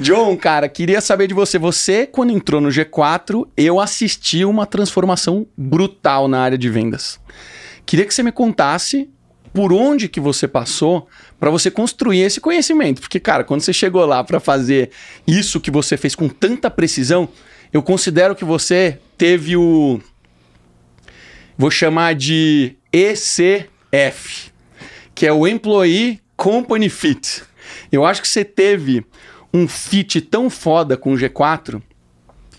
John, cara, queria saber de você. Você, quando entrou no G4, eu assisti uma transformação brutal na área de vendas. Queria que você me contasse por onde que você passou para você construir esse conhecimento. Porque, cara, quando você chegou lá para fazer isso que você fez com tanta precisão, eu considero que você teve o Vou chamar de ECF, que é o Employee Company Fit. Eu acho que você teve um fit tão foda com o G4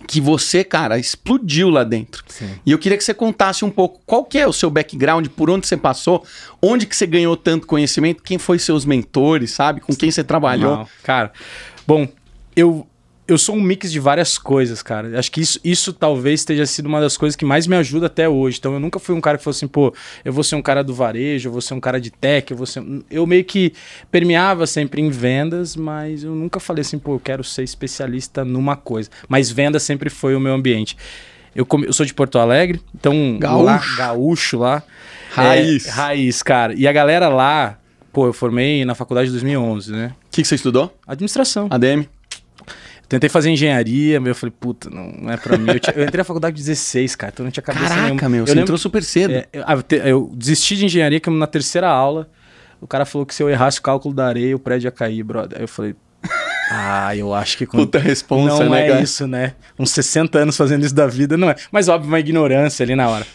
que você, cara, explodiu lá dentro. Sim. E eu queria que você contasse um pouco qual que é o seu background, por onde você passou, onde que você ganhou tanto conhecimento, quem foi seus mentores, sabe? Com quem você trabalhou. Não, cara, bom, eu eu sou um mix de várias coisas, cara. Acho que isso, isso talvez tenha sido uma das coisas que mais me ajuda até hoje. Então, eu nunca fui um cara que fosse assim, pô, eu vou ser um cara do varejo, eu vou ser um cara de tech, eu vou ser. Eu meio que permeava sempre em vendas, mas eu nunca falei assim, pô, eu quero ser especialista numa coisa. Mas venda sempre foi o meu ambiente. Eu, come... eu sou de Porto Alegre, então. Gaúcho. Lá, gaúcho é, lá. Raiz. É, raiz, cara. E a galera lá, pô, eu formei na faculdade de 2011, né? O que, que você estudou? Administração. ADM. Tentei fazer engenharia, meu, eu falei, puta, não, não é pra mim. Eu, tinha, eu, entrei na faculdade de 16, cara, então não tinha cabeça Caraca, nenhuma. meu, eu você lembro, entrou super cedo. É, eu, ah, eu, desisti de engenharia, que na terceira aula, o cara falou que se eu errasse o cálculo da areia, o prédio ia cair, brother. Aí eu falei, ah, eu acho que... Puta responsa, não né, Não é cara? isso, né? Uns 60 anos fazendo isso da vida, não é. Mas, óbvio, uma ignorância ali na hora.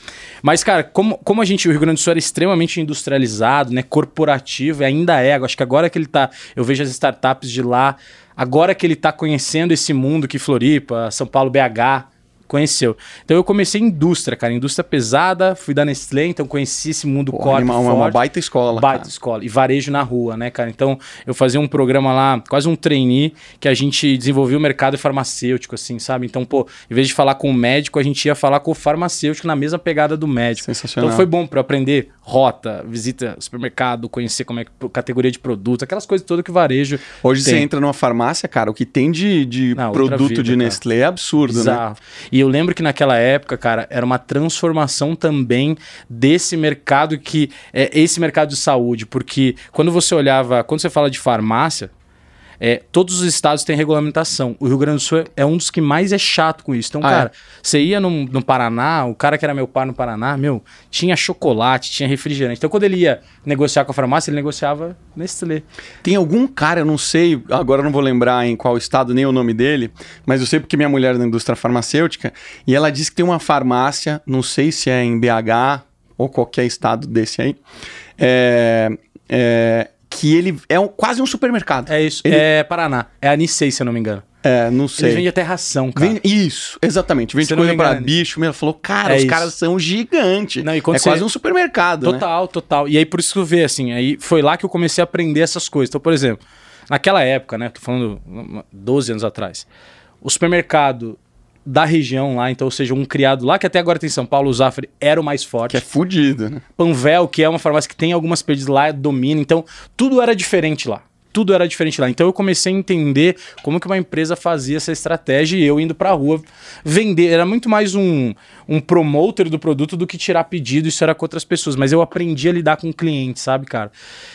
Mas, cara, como, como a gente, o Rio Grande do Sul era extremamente industrializado, né? Corporativo, e ainda é. Acho que agora que ele tá. Eu vejo as startups de lá Agora que ele está conhecendo esse mundo que Floripa, São Paulo, BH, Conheceu. Então eu comecei indústria, cara. Indústria pesada, fui da Nestlé, então conheci esse mundo corte. Uma, uma baita escola. Baita cara. escola. E varejo na rua, né, cara? Então eu fazia um programa lá, quase um trainee, que a gente desenvolvia o mercado farmacêutico, assim, sabe? Então, pô, em vez de falar com o médico, a gente ia falar com o farmacêutico na mesma pegada do médico. Então, Sensacional. Então foi bom para aprender rota, visita supermercado, conhecer como é categoria de produto, aquelas coisas todas que o varejo. Hoje tem. você entra numa farmácia, cara, o que tem de, de Não, produto vida, de Nestlé é absurdo, né? Bizarro. né? E e eu lembro que naquela época, cara, era uma transformação também desse mercado que é esse mercado de saúde, porque quando você olhava, quando você fala de farmácia, é, todos os estados têm regulamentação. O Rio Grande do Sul é, é um dos que mais é chato com isso. Então, ah, é? cara, é? você ia no, no Paraná, o cara que era meu pai no Paraná, meu, tinha chocolate, tinha refrigerante. Então, quando ele ia negociar com a farmácia, ele negociava Nestlé. Tem algum cara, eu não sei, agora não vou lembrar em qual estado nem o nome dele, mas eu sei porque minha mulher é da indústria farmacêutica e ela diz que tem uma farmácia, não sei se é em BH ou qualquer estado desse aí, é, é, que ele é um, quase um supermercado. É isso. Ele... É Paraná. É a Nissei, se eu não me engano. É, não sei. Eles vendem até ração, cara. Vende, isso, exatamente. Vende coisa pra bicho. Meu, falou, cara, é os isso. caras são gigantes. Não, é você... quase um supermercado, né? Total, né? total. E aí, por isso que eu vejo, assim, aí foi lá que eu comecei a aprender essas coisas. Então, por exemplo, naquela época, né? Tô falando 12 hum, hum, anos atrás. O supermercado da região lá, então, ou seja, um criado lá, que até agora tem São Paulo, o Zafre era o mais forte. Que é fudido, né? Panvel, que é uma farmácia que tem algumas perdidas lá, domina. Então, tudo era diferente lá tudo era diferente lá. Então eu comecei a entender como que uma empresa fazia essa estratégia e eu indo pra rua vender. Era muito mais um, um promoter do produto do que tirar pedido, isso era com outras pessoas. Mas eu aprendi a lidar com clientes, cliente, sabe, cara?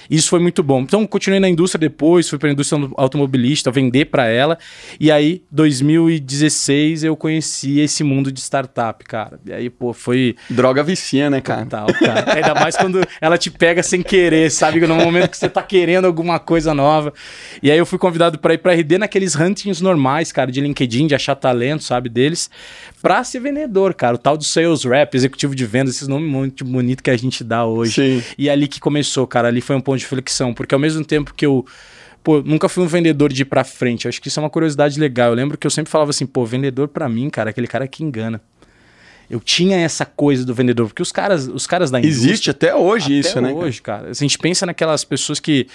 Isso foi muito bom. Então continuei na indústria depois, fui pra indústria automobilista, vender para ela. E aí, 2016, eu conheci esse mundo de startup, cara. E aí, pô, foi. Droga vicia, né, cara? Total, cara. Ainda mais quando ela te pega sem querer, sabe? No momento que você tá querendo alguma coisa nova nova. E aí eu fui convidado para ir para RD naqueles huntings normais, cara, de LinkedIn, de achar talento, sabe, deles, para ser vendedor, cara. O tal do sales rep, executivo de vendas, esses nomes muito bonitos que a gente dá hoje. Sim. E é ali que começou, cara, ali foi um ponto de flexão, porque ao mesmo tempo que eu pô, nunca fui um vendedor de ir pra frente. acho que isso é uma curiosidade legal. Eu lembro que eu sempre falava assim, pô, vendedor para mim, cara, é aquele cara que engana. Eu tinha essa coisa do vendedor, porque os caras, os caras da indústria. Existe até hoje até isso, hoje, né? Até hoje, cara. A gente pensa naquelas pessoas que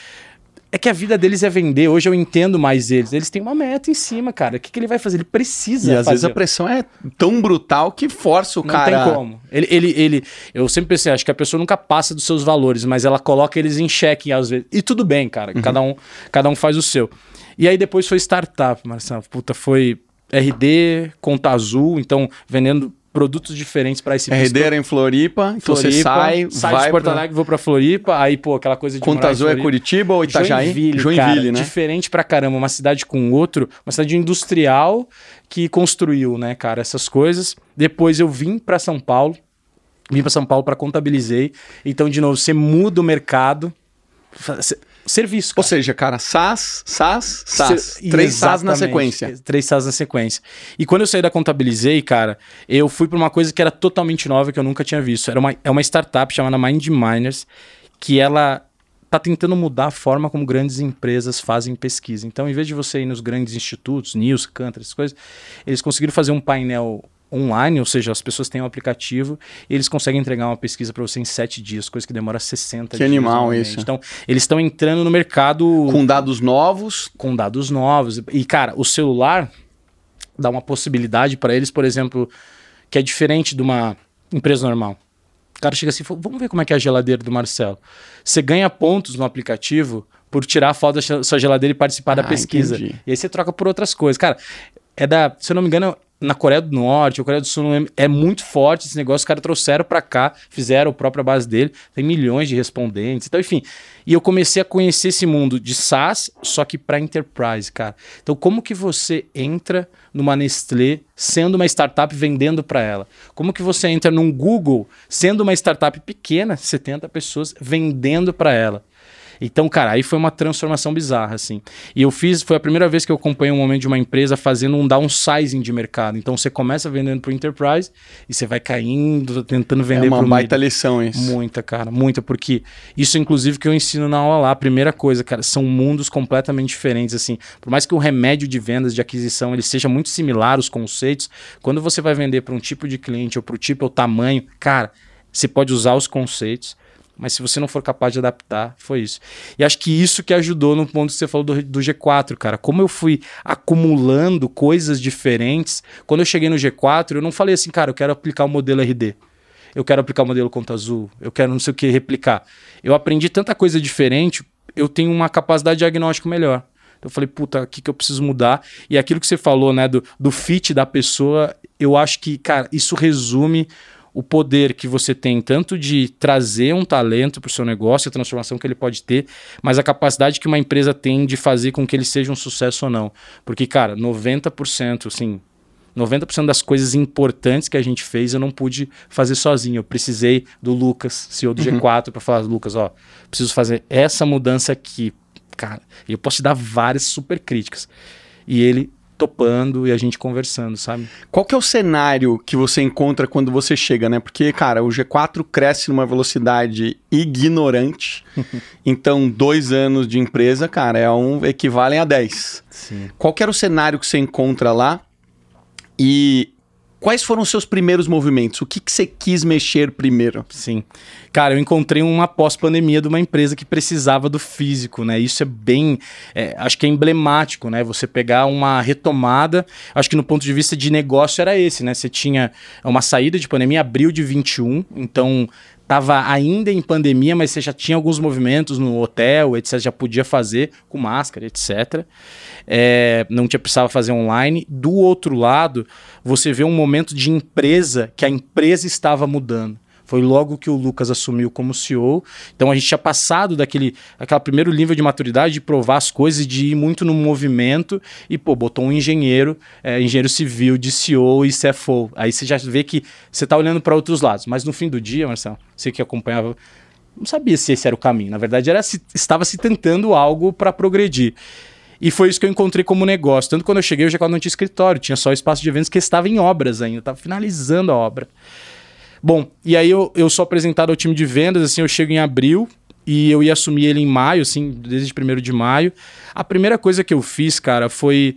é que a vida deles é vender. Hoje eu entendo mais eles. Eles têm uma meta em cima, cara. O que, que ele vai fazer? Ele precisa. E às fazer. vezes a pressão é tão brutal que força o Não cara. Não tem como. Ele, ele, ele. Eu sempre pensei, acho que a pessoa nunca passa dos seus valores, mas ela coloca eles em xeque às vezes. E tudo bem, cara. Uhum. Cada, um, cada um faz o seu. E aí depois foi startup, Marcelo. Puta, foi RD, conta azul, então vendendo produtos diferentes para esse Herdeira é, em Floripa, então você sai, sai vai de Porto Alegre, pra... vou para Floripa, aí pô, aquela coisa de Conta Azul é Curitiba ou Itajaí? Joinville, Joinville cara, né? Diferente para caramba, uma cidade com outro, uma cidade industrial que construiu, né, cara, essas coisas. Depois eu vim para São Paulo, vim para São Paulo para contabilizei. Então de novo, você muda o mercado serviço. Cara. Ou seja, cara, SaaS, SaaS, SaaS. Se, três SaaS na sequência. Três SaaS na sequência. E quando eu saí da Contabilizei, cara, eu fui para uma coisa que era totalmente nova, que eu nunca tinha visto. Era uma, é uma startup chamada Mind Miners, que ela tá tentando mudar a forma como grandes empresas fazem pesquisa. Então, em vez de você ir nos grandes institutos, News, Cantor, essas coisas, eles conseguiram fazer um painel online, ou seja, as pessoas têm um aplicativo e eles conseguem entregar uma pesquisa para você em sete dias, coisa que demora 60 que dias. Que animal né? isso. Então, eles estão entrando no mercado... Com dados novos. Com dados novos. E, cara, o celular dá uma possibilidade para eles, por exemplo, que é diferente de uma empresa normal. O cara chega assim fala, vamos ver como é que é a geladeira do Marcelo. Você ganha pontos no aplicativo por tirar a foto da sua geladeira e participar ah, da pesquisa. Entendi. E aí você troca por outras coisas. Cara, é da, se eu não me engano, na Coreia do Norte, a Coreia do Sul é, é muito forte esse negócio. Os caras trouxeram para cá, fizeram a própria base dele, tem milhões de respondentes. Então, enfim. E eu comecei a conhecer esse mundo de SaaS, só que para enterprise, cara. Então, como que você entra numa Nestlé sendo uma startup vendendo para ela? Como que você entra num Google sendo uma startup pequena, 70 pessoas vendendo para ela? Então, cara, aí foi uma transformação bizarra, assim. E eu fiz, foi a primeira vez que eu acompanhei um momento de uma empresa fazendo um downsizing de mercado. Então, você começa vendendo para o enterprise e você vai caindo, tentando vender para É uma baita meio. lição isso. Muita, cara, muita, porque isso, inclusive, que eu ensino na aula lá, a primeira coisa, cara, são mundos completamente diferentes, assim. Por mais que o remédio de vendas, de aquisição, ele seja muito similar, os conceitos, quando você vai vender para um tipo de cliente ou para o tipo ou tamanho, cara, você pode usar os conceitos, mas se você não for capaz de adaptar, foi isso. E acho que isso que ajudou no ponto que você falou do, do G4, cara. Como eu fui acumulando coisas diferentes, quando eu cheguei no G4, eu não falei assim, cara, eu quero aplicar o modelo RD eu quero aplicar o modelo conta azul, eu quero não sei o que replicar. Eu aprendi tanta coisa diferente, eu tenho uma capacidade de diagnóstico melhor. Então eu falei, puta, o que, que eu preciso mudar? E aquilo que você falou, né, do, do fit da pessoa, eu acho que, cara, isso resume o poder que você tem tanto de trazer um talento para o seu negócio, a transformação que ele pode ter, mas a capacidade que uma empresa tem de fazer com que ele seja um sucesso ou não. Porque, cara, 90%, assim, 90% das coisas importantes que a gente fez eu não pude fazer sozinho. Eu precisei do Lucas, CEO do uhum. G4, para falar: Lucas, ó, preciso fazer essa mudança aqui. Cara, eu posso te dar várias super críticas. E ele topando e a gente conversando, sabe? Qual que é o cenário que você encontra quando você chega, né? Porque, cara, o G4 cresce numa velocidade ignorante. então, dois anos de empresa, cara, é um equivalem a 10. Sim. Qual que era o cenário que você encontra lá? E Quais foram os seus primeiros movimentos? O que, que você quis mexer primeiro? Sim. Cara, eu encontrei uma pós-pandemia de uma empresa que precisava do físico, né? Isso é bem. É, acho que é emblemático, né? Você pegar uma retomada. Acho que no ponto de vista de negócio era esse, né? Você tinha uma saída de pandemia, abril de 21. Então, estava ainda em pandemia, mas você já tinha alguns movimentos no hotel, etc. Já podia fazer com máscara, etc. É, não tinha precisava fazer online. Do outro lado, você vê um momento de empresa que a empresa estava mudando. Foi logo que o Lucas assumiu como CEO. Então a gente tinha passado daquele aquela primeiro nível de maturidade de provar as coisas, de ir muito no movimento e pô, botou um engenheiro, é, engenheiro civil de CEO e CFO. Aí você já vê que você está olhando para outros lados. Mas no fim do dia, Marcelo, você que acompanhava não sabia se esse era o caminho. Na verdade, era se, estava se tentando algo para progredir. E foi isso que eu encontrei como negócio. Tanto quando eu cheguei, eu já não tinha escritório, tinha só espaço de eventos que estava em obras ainda, estava finalizando a obra. Bom, e aí eu, eu sou apresentado ao time de vendas, assim, eu chego em abril e eu ia assumir ele em maio, assim, desde 1 de maio. A primeira coisa que eu fiz, cara, foi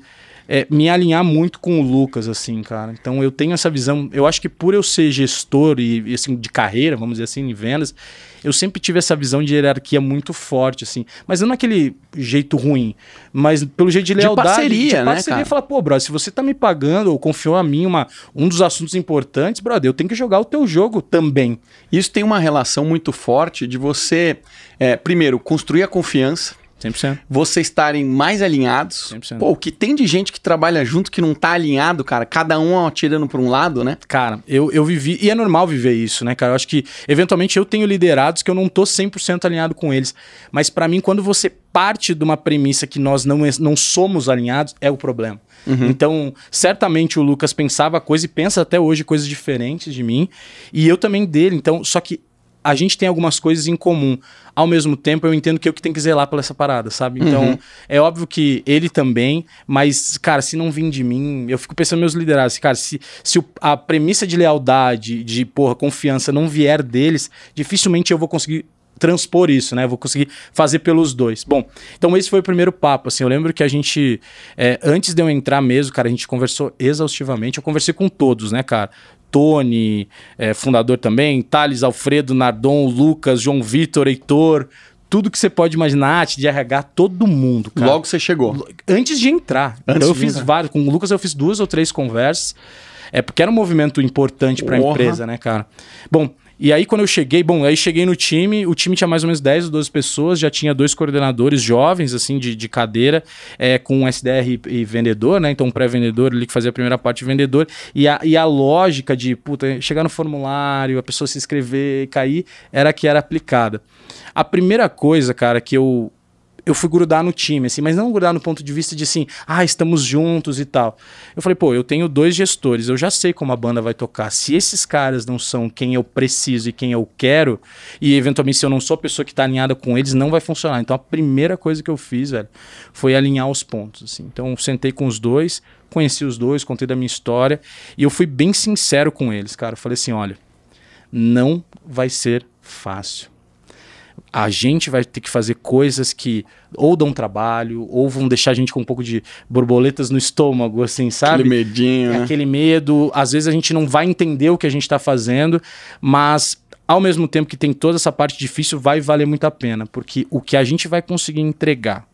é, me alinhar muito com o Lucas, assim, cara. Então eu tenho essa visão. Eu acho que por eu ser gestor e assim, de carreira, vamos dizer assim, em vendas, eu sempre tive essa visão de hierarquia muito forte, assim. Mas não naquele jeito ruim, mas pelo jeito de lealdade. De parceria, de né, parceria né, falar, pô, brother, se você tá me pagando ou confiou a mim uma, um dos assuntos importantes, brother, eu tenho que jogar o teu jogo também. Isso tem uma relação muito forte de você, é, primeiro, construir a confiança 100%. Vocês estarem mais alinhados. 100%. Pô, o que tem de gente que trabalha junto que não tá alinhado, cara, cada um atirando para um lado, né? Cara, eu, eu vivi, e é normal viver isso, né, cara? Eu acho que eventualmente eu tenho liderados que eu não tô 100% alinhado com eles, mas para mim quando você parte de uma premissa que nós não, não somos alinhados, é o problema. Uhum. Então, certamente o Lucas pensava coisa e pensa até hoje coisas diferentes de mim, e eu também dele. Então, só que a gente tem algumas coisas em comum. Ao mesmo tempo, eu entendo que eu é que tenho que zelar por essa parada, sabe? Uhum. Então, uhum. é óbvio que ele também, mas, cara, se não vir de mim, eu fico pensando meus liderados, cara, se, se a premissa de lealdade, de, porra, confiança não vier deles, dificilmente eu vou conseguir transpor isso, né? Vou conseguir fazer pelos dois. Bom, então esse foi o primeiro papo, assim. Eu lembro que a gente, é, antes de eu entrar mesmo, cara, a gente conversou exaustivamente. Eu conversei com todos, né, cara? Tony, é, fundador também, Thales, Alfredo, Nardon, Lucas, João Vitor, Heitor, tudo que você pode imaginar, arte de RH, todo mundo. Cara. Logo você chegou. Antes de entrar. Antes então eu fiz vários. Com o Lucas eu fiz duas ou três conversas. É porque era um movimento importante para a empresa, né, cara? Bom, e aí, quando eu cheguei, bom, aí cheguei no time, o time tinha mais ou menos 10 ou 12 pessoas, já tinha dois coordenadores jovens, assim, de, de cadeira, é, com SDR e, e, vendedor, né? Então, um pré-vendedor ali que fazia a primeira parte de vendedor. E a, e a lógica de, puta, chegar no formulário, a pessoa se inscrever e cair, era que era aplicada. A primeira coisa, cara, que eu eu fui grudar no time, assim, mas não grudar no ponto de vista de assim, ah, estamos juntos e tal. Eu falei, pô, eu tenho dois gestores, eu já sei como a banda vai tocar. Se esses caras não são quem eu preciso e quem eu quero, e eventualmente se eu não sou a pessoa que tá alinhada com eles, não vai funcionar. Então a primeira coisa que eu fiz, velho, foi alinhar os pontos, assim. Então sentei com os dois, conheci os dois, contei da minha história, e eu fui bem sincero com eles, cara. Eu falei assim, olha, não vai ser fácil a gente vai ter que fazer coisas que ou dão trabalho, ou vão deixar a gente com um pouco de borboletas no estômago, assim, sabe? Aquele medinho. É né? Aquele medo. Às vezes a gente não vai entender o que a gente está fazendo, mas ao mesmo tempo que tem toda essa parte difícil, vai valer muito a pena, porque o que a gente vai conseguir entregar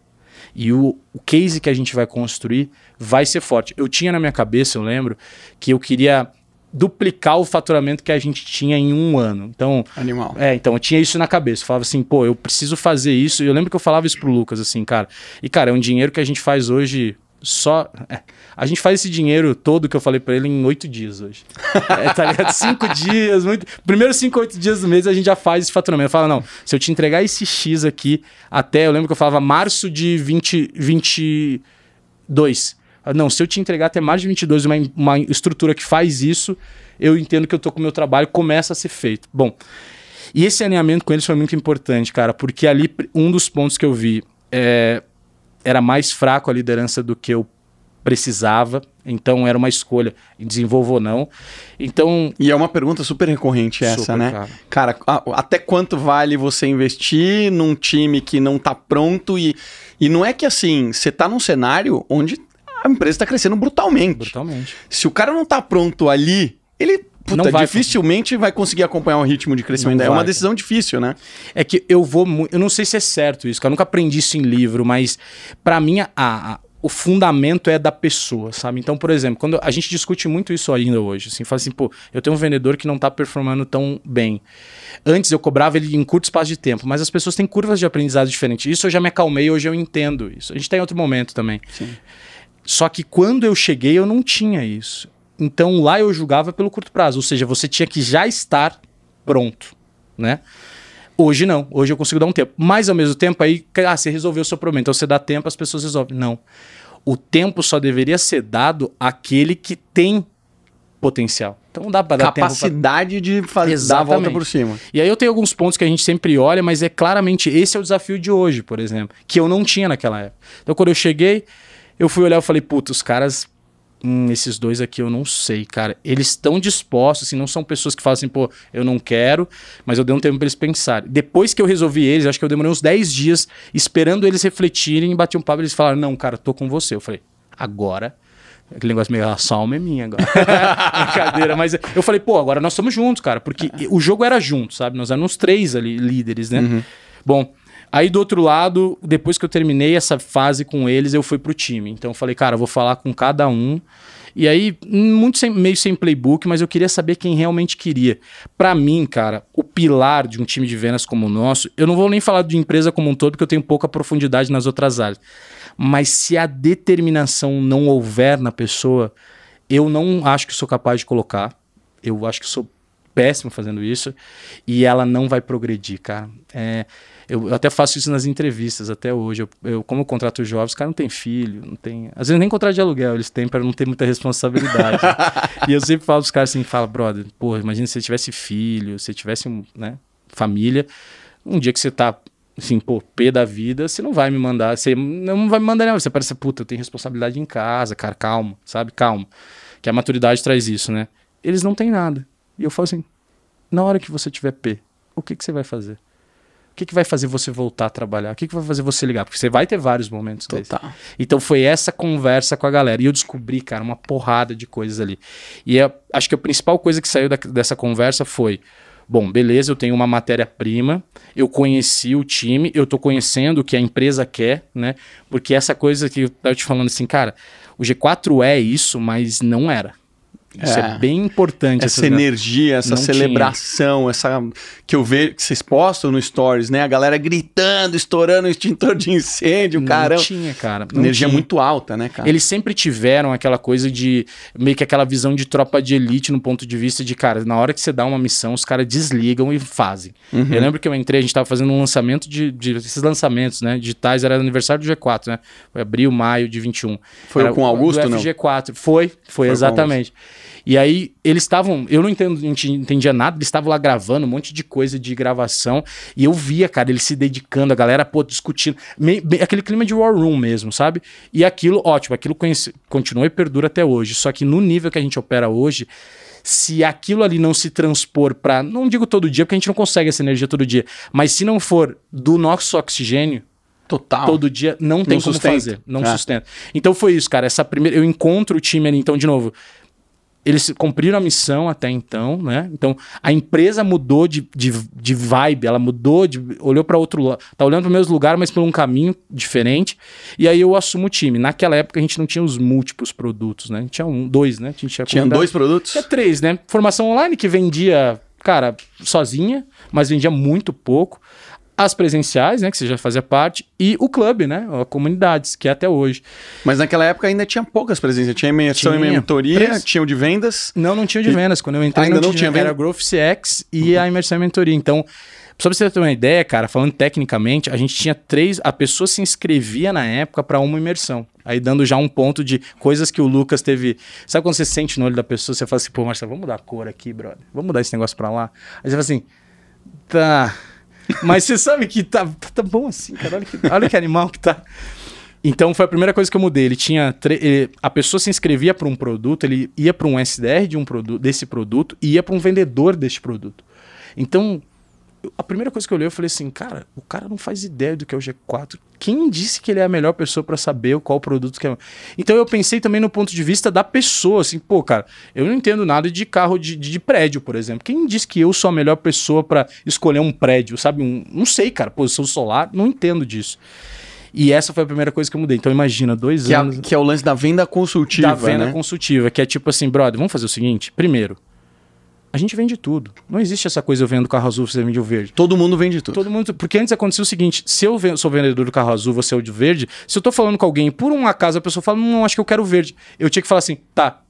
e o, o case que a gente vai construir vai ser forte. Eu tinha na minha cabeça, eu lembro, que eu queria duplicar o faturamento que a gente tinha em um ano. Então, animal. É, então eu tinha isso na cabeça. Eu falava assim, pô, eu preciso fazer isso. E eu lembro que eu falava isso pro Lucas assim, cara. E cara, é um dinheiro que a gente faz hoje só é. a gente faz esse dinheiro todo que eu falei para ele em oito dias hoje. é, tá ligado? Cinco dias, muito. Primeiro cinco, oito dias do mês a gente já faz esse faturamento. Falava não, se eu te entregar esse X aqui até, eu lembro que eu falava março de 20, ah, não, se eu te entregar até mais de 22 uma, uma estrutura que faz isso, eu entendo que eu tô com o meu trabalho, começa a ser feito. Bom, e esse alinhamento com eles foi muito importante, cara, porque ali um dos pontos que eu vi é, era mais fraco a liderança do que eu precisava, então era uma escolha desenvolvo ou não. Então e é uma pergunta super recorrente essa, super, né? Cara, cara até quanto vale você investir num time que não tá pronto e, e não é que assim você tá num cenário onde a empresa está crescendo brutalmente. Brutalmente. Se o cara não está pronto ali, ele Puta, não vai, dificilmente vai conseguir acompanhar o ritmo de crescimento. Vai, é uma decisão difícil, né? É que eu vou. Eu não sei se é certo isso, que eu nunca aprendi isso em livro, mas para mim a, a, o fundamento é da pessoa, sabe? Então, por exemplo, quando a gente discute muito isso ainda hoje, assim, fala assim, pô, eu tenho um vendedor que não tá performando tão bem. Antes eu cobrava ele em curto espaço de tempo, mas as pessoas têm curvas de aprendizado diferentes. Isso eu já me acalmei, hoje eu entendo isso. A gente tá em outro momento também. Sim. Só que quando eu cheguei, eu não tinha isso. Então lá eu julgava pelo curto prazo, ou seja, você tinha que já estar pronto, né? Hoje não, hoje eu consigo dar um tempo. Mas ao mesmo tempo, aí ah, você resolveu o seu problema, então você dá tempo, as pessoas resolvem. Não. O tempo só deveria ser dado àquele que tem potencial. Então dá para dar capacidade pra... de fazer Exatamente. dar a volta por cima. E aí eu tenho alguns pontos que a gente sempre olha, mas é claramente esse é o desafio de hoje, por exemplo, que eu não tinha naquela época. Então quando eu cheguei, eu fui olhar e falei, puta, os caras. Hum, esses dois aqui eu não sei, cara. Eles estão dispostos, assim, não são pessoas que falam assim, pô, eu não quero, mas eu dei um tempo para eles pensarem. Depois que eu resolvi eles, acho que eu demorei uns 10 dias esperando eles refletirem e bati um papo. Eles falaram, não, cara, tô com você. Eu falei, agora Aquele negócio meio, ah, a salma é minha agora. Brincadeira. Mas eu falei, pô, agora nós estamos juntos, cara. Porque o jogo era junto, sabe? Nós éramos três ali, líderes, né? Uhum. Bom, Aí do outro lado, depois que eu terminei essa fase com eles, eu fui pro time. Então eu falei, cara, eu vou falar com cada um. E aí, muito sem, meio sem playbook, mas eu queria saber quem realmente queria. Para mim, cara, o pilar de um time de vendas como o nosso, eu não vou nem falar de empresa como um todo, porque eu tenho pouca profundidade nas outras áreas. Mas se a determinação não houver na pessoa, eu não acho que sou capaz de colocar. Eu acho que sou péssimo fazendo isso. E ela não vai progredir, cara. É eu, até faço isso nas entrevistas até hoje. Eu, eu como eu contrato jovens, os caras não têm filho, não tem. Às vezes nem contrato de aluguel eles têm para não ter muita responsabilidade. e eu sempre falo os caras assim, fala, brother, pô, imagina se você tivesse filho, se tivesse né, família, um dia que você tá assim, pô, pé da vida, você não vai me mandar, você não vai me mandar, não. Você parece, puta, eu tenho responsabilidade em casa, cara, calma, sabe? Calma. Que a maturidade traz isso, né? Eles não têm nada. E eu falo assim, na hora que você tiver P, o que, que você vai fazer? que, que vai fazer você voltar a trabalhar? O que, que vai fazer você ligar? Porque você vai ter vários momentos Total. Desse. Então foi essa conversa com a galera. E eu descobri, cara, uma porrada de coisas ali. E é, acho que a principal coisa que saiu da, dessa conversa foi. Bom, beleza, eu tenho uma matéria-prima, eu conheci o time, eu tô conhecendo o que a empresa quer, né? Porque essa coisa que eu tava te falando assim, cara, o G4 é isso, mas não era. Isso é, é bem importante. Essa energia, essa Não celebração, tinha. essa que eu vejo que vocês postam no Stories, né? A galera gritando, estourando o extintor de incêndio, Não caramba. tinha, cara. Não energia tinha. muito alta, né, cara? Eles sempre tiveram aquela coisa de meio que aquela visão de tropa de elite no ponto de vista de, cara, na hora que você dá uma missão, os caras desligam e fazem. Uhum. Eu lembro que eu entrei, a gente tava fazendo um lançamento de, de esses lançamentos, né? Digitais, era aniversário do G4, né? Foi abril, maio de 21. Foi era, com Augusto, do FG4. não? G4, foi, foi, foi exatamente. Com e aí eles estavam, eu não entendo, entendia nada, eles estavam lá gravando um monte de coisa de gravação e eu via, cara, eles se dedicando, a galera pô discutindo, meio, aquele clima de war room mesmo, sabe? E aquilo, ótimo, aquilo conhece, continua e perdura até hoje. Só que no nível que a gente opera hoje, se aquilo ali não se transpor para, não digo todo dia, porque a gente não consegue essa energia todo dia, mas se não for do nosso oxigênio, Total. Todo dia não tem não como sustenta. fazer, não é. sustenta. Então foi isso, cara. Essa primeira eu encontro o time ali, então de novo, eles cumpriram a missão até então, né? Então, a empresa mudou de, de, de vibe, ela mudou, de, olhou para outro lado, tá olhando para o mesmo lugar, mas por um caminho diferente. E aí eu assumo o time. Naquela época a gente não tinha os múltiplos produtos, né? A gente tinha um, dois, né? A gente tinha, tinha dois produtos? Tinha três, né? Formação online que vendia, cara, sozinha, mas vendia muito pouco as presenciais, né, que você já fazia parte, e o clube, né, a comunidades, que é até hoje. Mas naquela época ainda tinha poucas presenças, tinha imersão tinha. e mentoria, Preço. de vendas. Não, não tinha de vendas, quando eu entrei ainda não, não tinha, tinha era Growth CX e uhum. a imersão e mentoria. Então, só pra você ter uma ideia, cara, falando tecnicamente, a gente tinha três. A pessoa se inscrevia na época para uma imersão. Aí dando já um ponto de coisas que o Lucas teve. Sabe quando você sente no olho da pessoa, você fala assim, pô, Marcelo, vamos mudar a cor aqui, brother. Vamos mudar esse negócio pra lá. Aí você fala assim, tá. Mas você sabe que tá, tá, tá, bom assim, cara. Olha que, olha que animal que tá. Então foi a primeira coisa que eu mudei. Ele tinha ele, a pessoa se inscrevia para um produto, ele ia para um SDR de um produto, desse produto e ia para um vendedor deste produto. Então, a primeira coisa que eu olhei, eu falei assim, cara, o cara não faz ideia do que é o G4, quem disse que ele é a melhor pessoa para saber qual produto que é. Então eu pensei também no ponto de vista da pessoa, assim, pô, cara, eu não entendo nada de carro de, de, prédio, por exemplo. Quem disse que eu sou a melhor pessoa para escolher um prédio, sabe? Um, não sei, cara, posição solar, não entendo disso. E essa foi a primeira coisa que eu mudei. Então imagina, dois que é anos. É, que é o lance da venda consultiva. Da venda né? consultiva, que é tipo assim, brother, vamos fazer o seguinte: primeiro, a gente vende tudo. Não existe essa coisa eu vendo carro azul, você vende o verde. Todo mundo vende tudo. Todo mundo, porque antes acontecia o seguinte: se eu sou vendedor do carro azul, você é o de verde, se eu tô falando com alguém por um acaso a pessoa fala, não, hum, acho que eu quero verde. Eu tinha que falar assim, tá,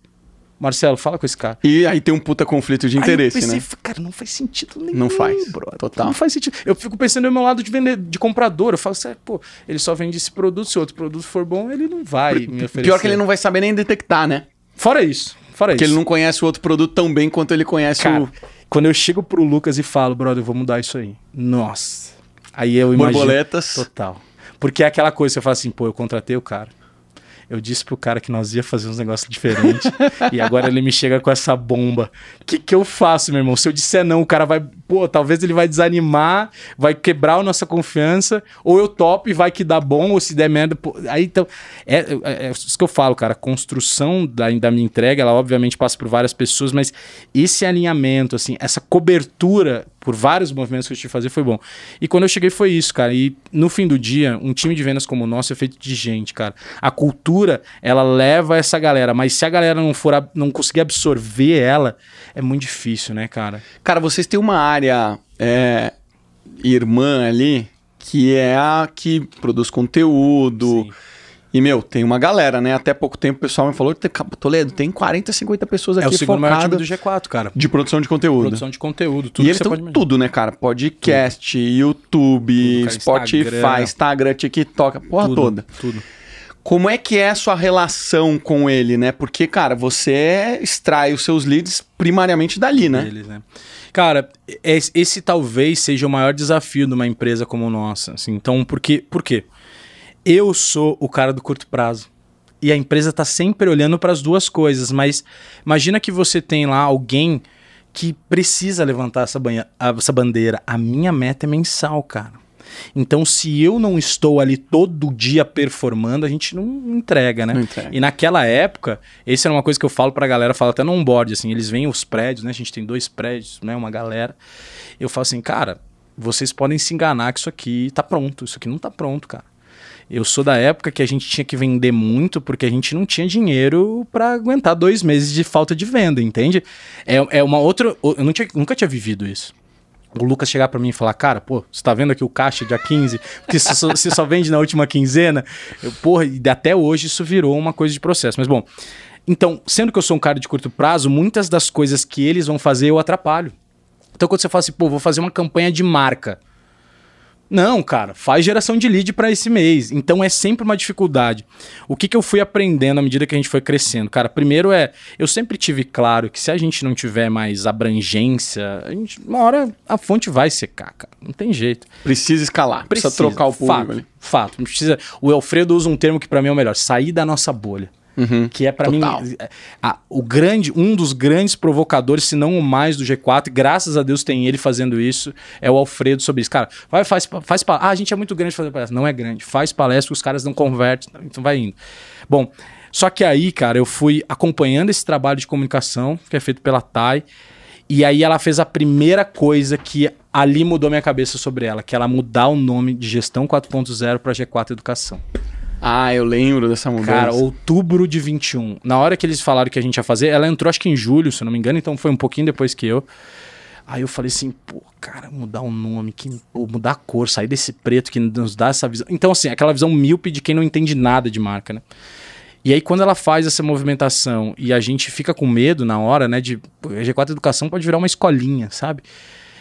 Marcelo, fala com esse cara. E aí tem um puta conflito de aí interesse, pensei, né? Cara, não faz sentido nenhum. Não faz. Bro. Total. Não faz sentido. Eu fico pensando no meu lado de vender, de comprador. Eu falo assim, ah, pô, ele só vende esse produto. Se outro produto for bom, ele não vai P me oferecer. Pior que ele não vai saber nem detectar, né? Fora isso. Fora Porque isso. ele não conhece o outro produto tão bem quanto ele conhece Cara, o. Quando eu chego pro Lucas e falo, brother, eu vou mudar isso aí. Nossa. Aí eu imagino. Borboletas. Total. Porque é aquela coisa, você fala assim, pô, eu contratei o cara. Eu disse pro cara que nós ia fazer uns negócios diferentes. e agora ele me chega com essa bomba. O que, que eu faço, meu irmão? Se eu disser não, o cara vai. Pô, talvez ele vai desanimar, vai quebrar a nossa confiança. Ou eu topo e vai que dá bom, ou se der merda. Pô, aí então. É, é, é, é isso que eu falo, cara. A construção da, da minha entrega, ela obviamente passa por várias pessoas, mas esse alinhamento, assim, essa cobertura por vários movimentos que eu tive que fazer, foi bom. E quando eu cheguei foi isso, cara. E no fim do dia, um time de vendas como o nosso é feito de gente, cara. A cultura, ela leva essa galera, mas se a galera não for não conseguir absorver ela, é muito difícil, né, cara? Cara, vocês têm uma área é, irmã ali que é a que produz conteúdo. Sim e, meu, tem uma galera, né? Até pouco tempo o pessoal me falou, Toledo, tem 40, 50 pessoas é aqui focadas... É o segundo maior time do G4, cara. De produção de conteúdo. Produção de conteúdo, tudo E eles estão tudo, né, cara? Podcast, tudo. YouTube, tudo, cara, Spotify, Instagram, Instagram, TikTok, a porra tudo, toda. Tudo. Como é que é a sua relação com ele, né? Porque, cara, você extrai os seus leads primariamente dali, né? Eles, né? Cara, esse, esse talvez seja o maior desafio de uma empresa como nossa. Assim. Então, por quê? Por quê? eu sou o cara do curto prazo. E a empresa está sempre olhando para as duas coisas, mas imagina que você tem lá alguém que precisa levantar essa, banha, essa bandeira. A minha meta é mensal, cara. Então, se eu não estou ali todo dia performando, a gente não entrega, né? Não entrega. E naquela época, essa era uma coisa que eu falo pra galera, falo até no onboard, assim, eles veem os prédios, né? A gente tem dois prédios, né? Uma galera. Eu falo assim, cara, vocês podem se enganar que isso aqui tá pronto, isso aqui não tá pronto, cara. Eu sou da época que a gente tinha que vender muito porque a gente não tinha dinheiro para aguentar dois meses de falta de venda, entende? É, é uma outra. Eu tinha, nunca tinha vivido isso o Lucas chegar para mim e falar, cara, pô, você tá vendo aqui o caixa dia 15? Porque você só, você só vende na última quinzena. Eu, porra, e até hoje isso virou uma coisa de processo. Mas bom, então, sendo que eu sou um cara de curto prazo, muitas das coisas que eles vão fazer eu atrapalho. Então, quando você fala assim, pô, vou fazer uma campanha de marca. Não, cara, faz geração de lead para esse mês. Então é sempre uma dificuldade. O que, que eu fui aprendendo à medida que a gente foi crescendo? Cara, primeiro é, eu sempre tive claro que se a gente não tiver mais abrangência, a gente, uma hora a fonte vai secar, cara. Não tem jeito. Precisa escalar, precisa, precisa trocar o público. Fato, ali. fato. Precisa, o Alfredo usa um termo que para mim é o melhor: sair da nossa bolha. Uhum. Que é para mim é, a, o grande, um dos grandes provocadores, se não o mais do G4, graças a Deus tem ele fazendo isso, é o Alfredo sobre isso. Cara, vai, faz, faz palestra. Ah, a gente é muito grande fazer palestra. Não é grande, faz palestra, os caras não convertem, então vai indo. Bom, só que aí, cara, eu fui acompanhando esse trabalho de comunicação que é feito pela TAI. E aí ela fez a primeira coisa que ali mudou minha cabeça sobre ela, que é ela mudar o nome de Gestão 4.0 para G4 Educação. Ah, eu lembro dessa mudança. Cara, outubro de 21. Na hora que eles falaram que a gente ia fazer, ela entrou acho que em julho, se não me engano, então foi um pouquinho depois que eu. Aí eu falei assim, pô, cara, mudar o nome, que, pô, mudar a cor, sair desse preto que nos dá essa visão. Então, assim, aquela visão míope de quem não entende nada de marca, né? E aí, quando ela faz essa movimentação e a gente fica com medo na hora, né? De pô, G4 Educação pode virar uma escolinha, sabe?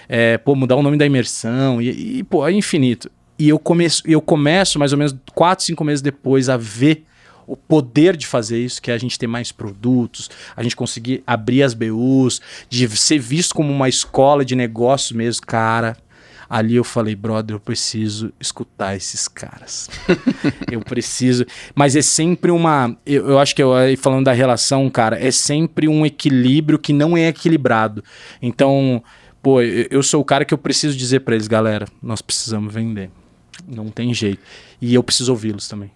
É, pô, mudar o nome da imersão e, e, pô, é infinito. E eu começo, eu começo mais ou menos 4, 5 meses depois a ver o poder de fazer isso, que é a gente ter mais produtos, a gente conseguir abrir as BUs, de ser visto como uma escola de negócios mesmo, cara. Ali eu falei, brother, eu preciso escutar esses caras. eu preciso. Mas é sempre uma. Eu, eu acho que eu falando da relação, cara, é sempre um equilíbrio que não é equilibrado. Então, pô, eu, eu sou o cara que eu preciso dizer para eles, galera, nós precisamos vender não tem jeito. E eu preciso ouvi-los também.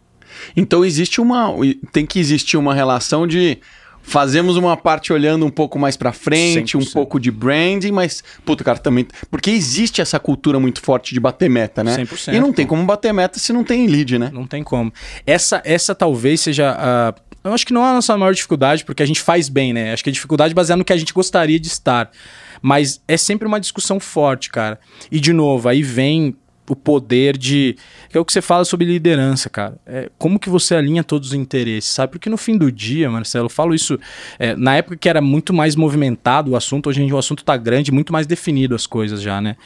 Então existe uma. Tem que existir uma relação de. Fazemos uma parte olhando um pouco mais para frente, 100%. um pouco de branding, mas, puta, cara, também. Porque existe essa cultura muito forte de bater meta, né? 100%. E não tem como bater meta se não tem lead, né? Não tem como. Essa, essa talvez seja a. Eu acho que não é a nossa maior dificuldade, porque a gente faz bem, né? Acho que a é dificuldade é baseada no que a gente gostaria de estar. Mas é sempre uma discussão forte, cara. E, de novo, aí vem o poder de. É o que você fala sobre liderança, cara. É, como que você alinha todos os interesses, sabe? Porque no fim do dia, Marcelo, eu falo isso. É, na época que era muito mais movimentado o assunto, hoje em dia o assunto tá grande, muito mais definido as coisas já, né?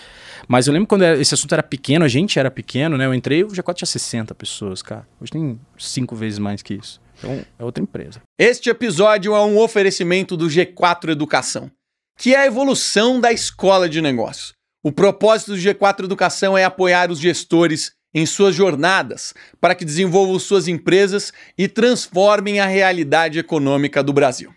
Mas eu lembro quando esse assunto era pequeno, a gente era pequeno, né? Eu entrei, o G4 tinha 60 pessoas, cara. Hoje tem cinco vezes mais que isso. Então é outra empresa. Este episódio é um oferecimento do G4 Educação, que é a evolução da escola de negócios. O propósito do G4 Educação é apoiar os gestores em suas jornadas para que desenvolvam suas empresas e transformem a realidade econômica do Brasil.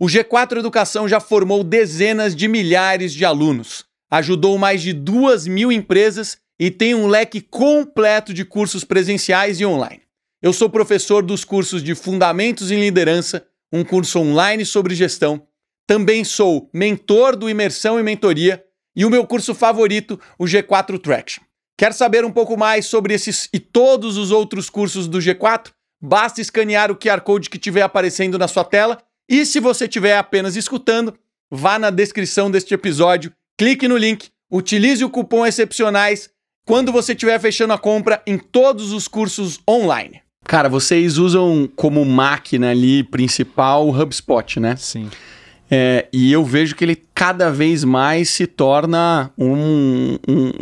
O G4 Educação já formou dezenas de milhares de alunos, ajudou mais de duas mil empresas e tem um leque completo de cursos presenciais e online. Eu sou professor dos cursos de Fundamentos em Liderança, um curso online sobre gestão. Também sou mentor do Imersão e Mentoria e o meu curso favorito, o G4 Traction. Quer saber um pouco mais sobre esses e todos os outros cursos do G4? Basta escanear o QR Code que estiver aparecendo na sua tela e se você estiver apenas escutando, vá na descrição deste episódio, clique no link, utilize o cupom excepcionais quando você estiver fechando a compra em todos os cursos online. Cara, vocês usam como máquina ali principal o HubSpot, né? Sim. É, e eu vejo que ele cada vez mais se torna um. um, um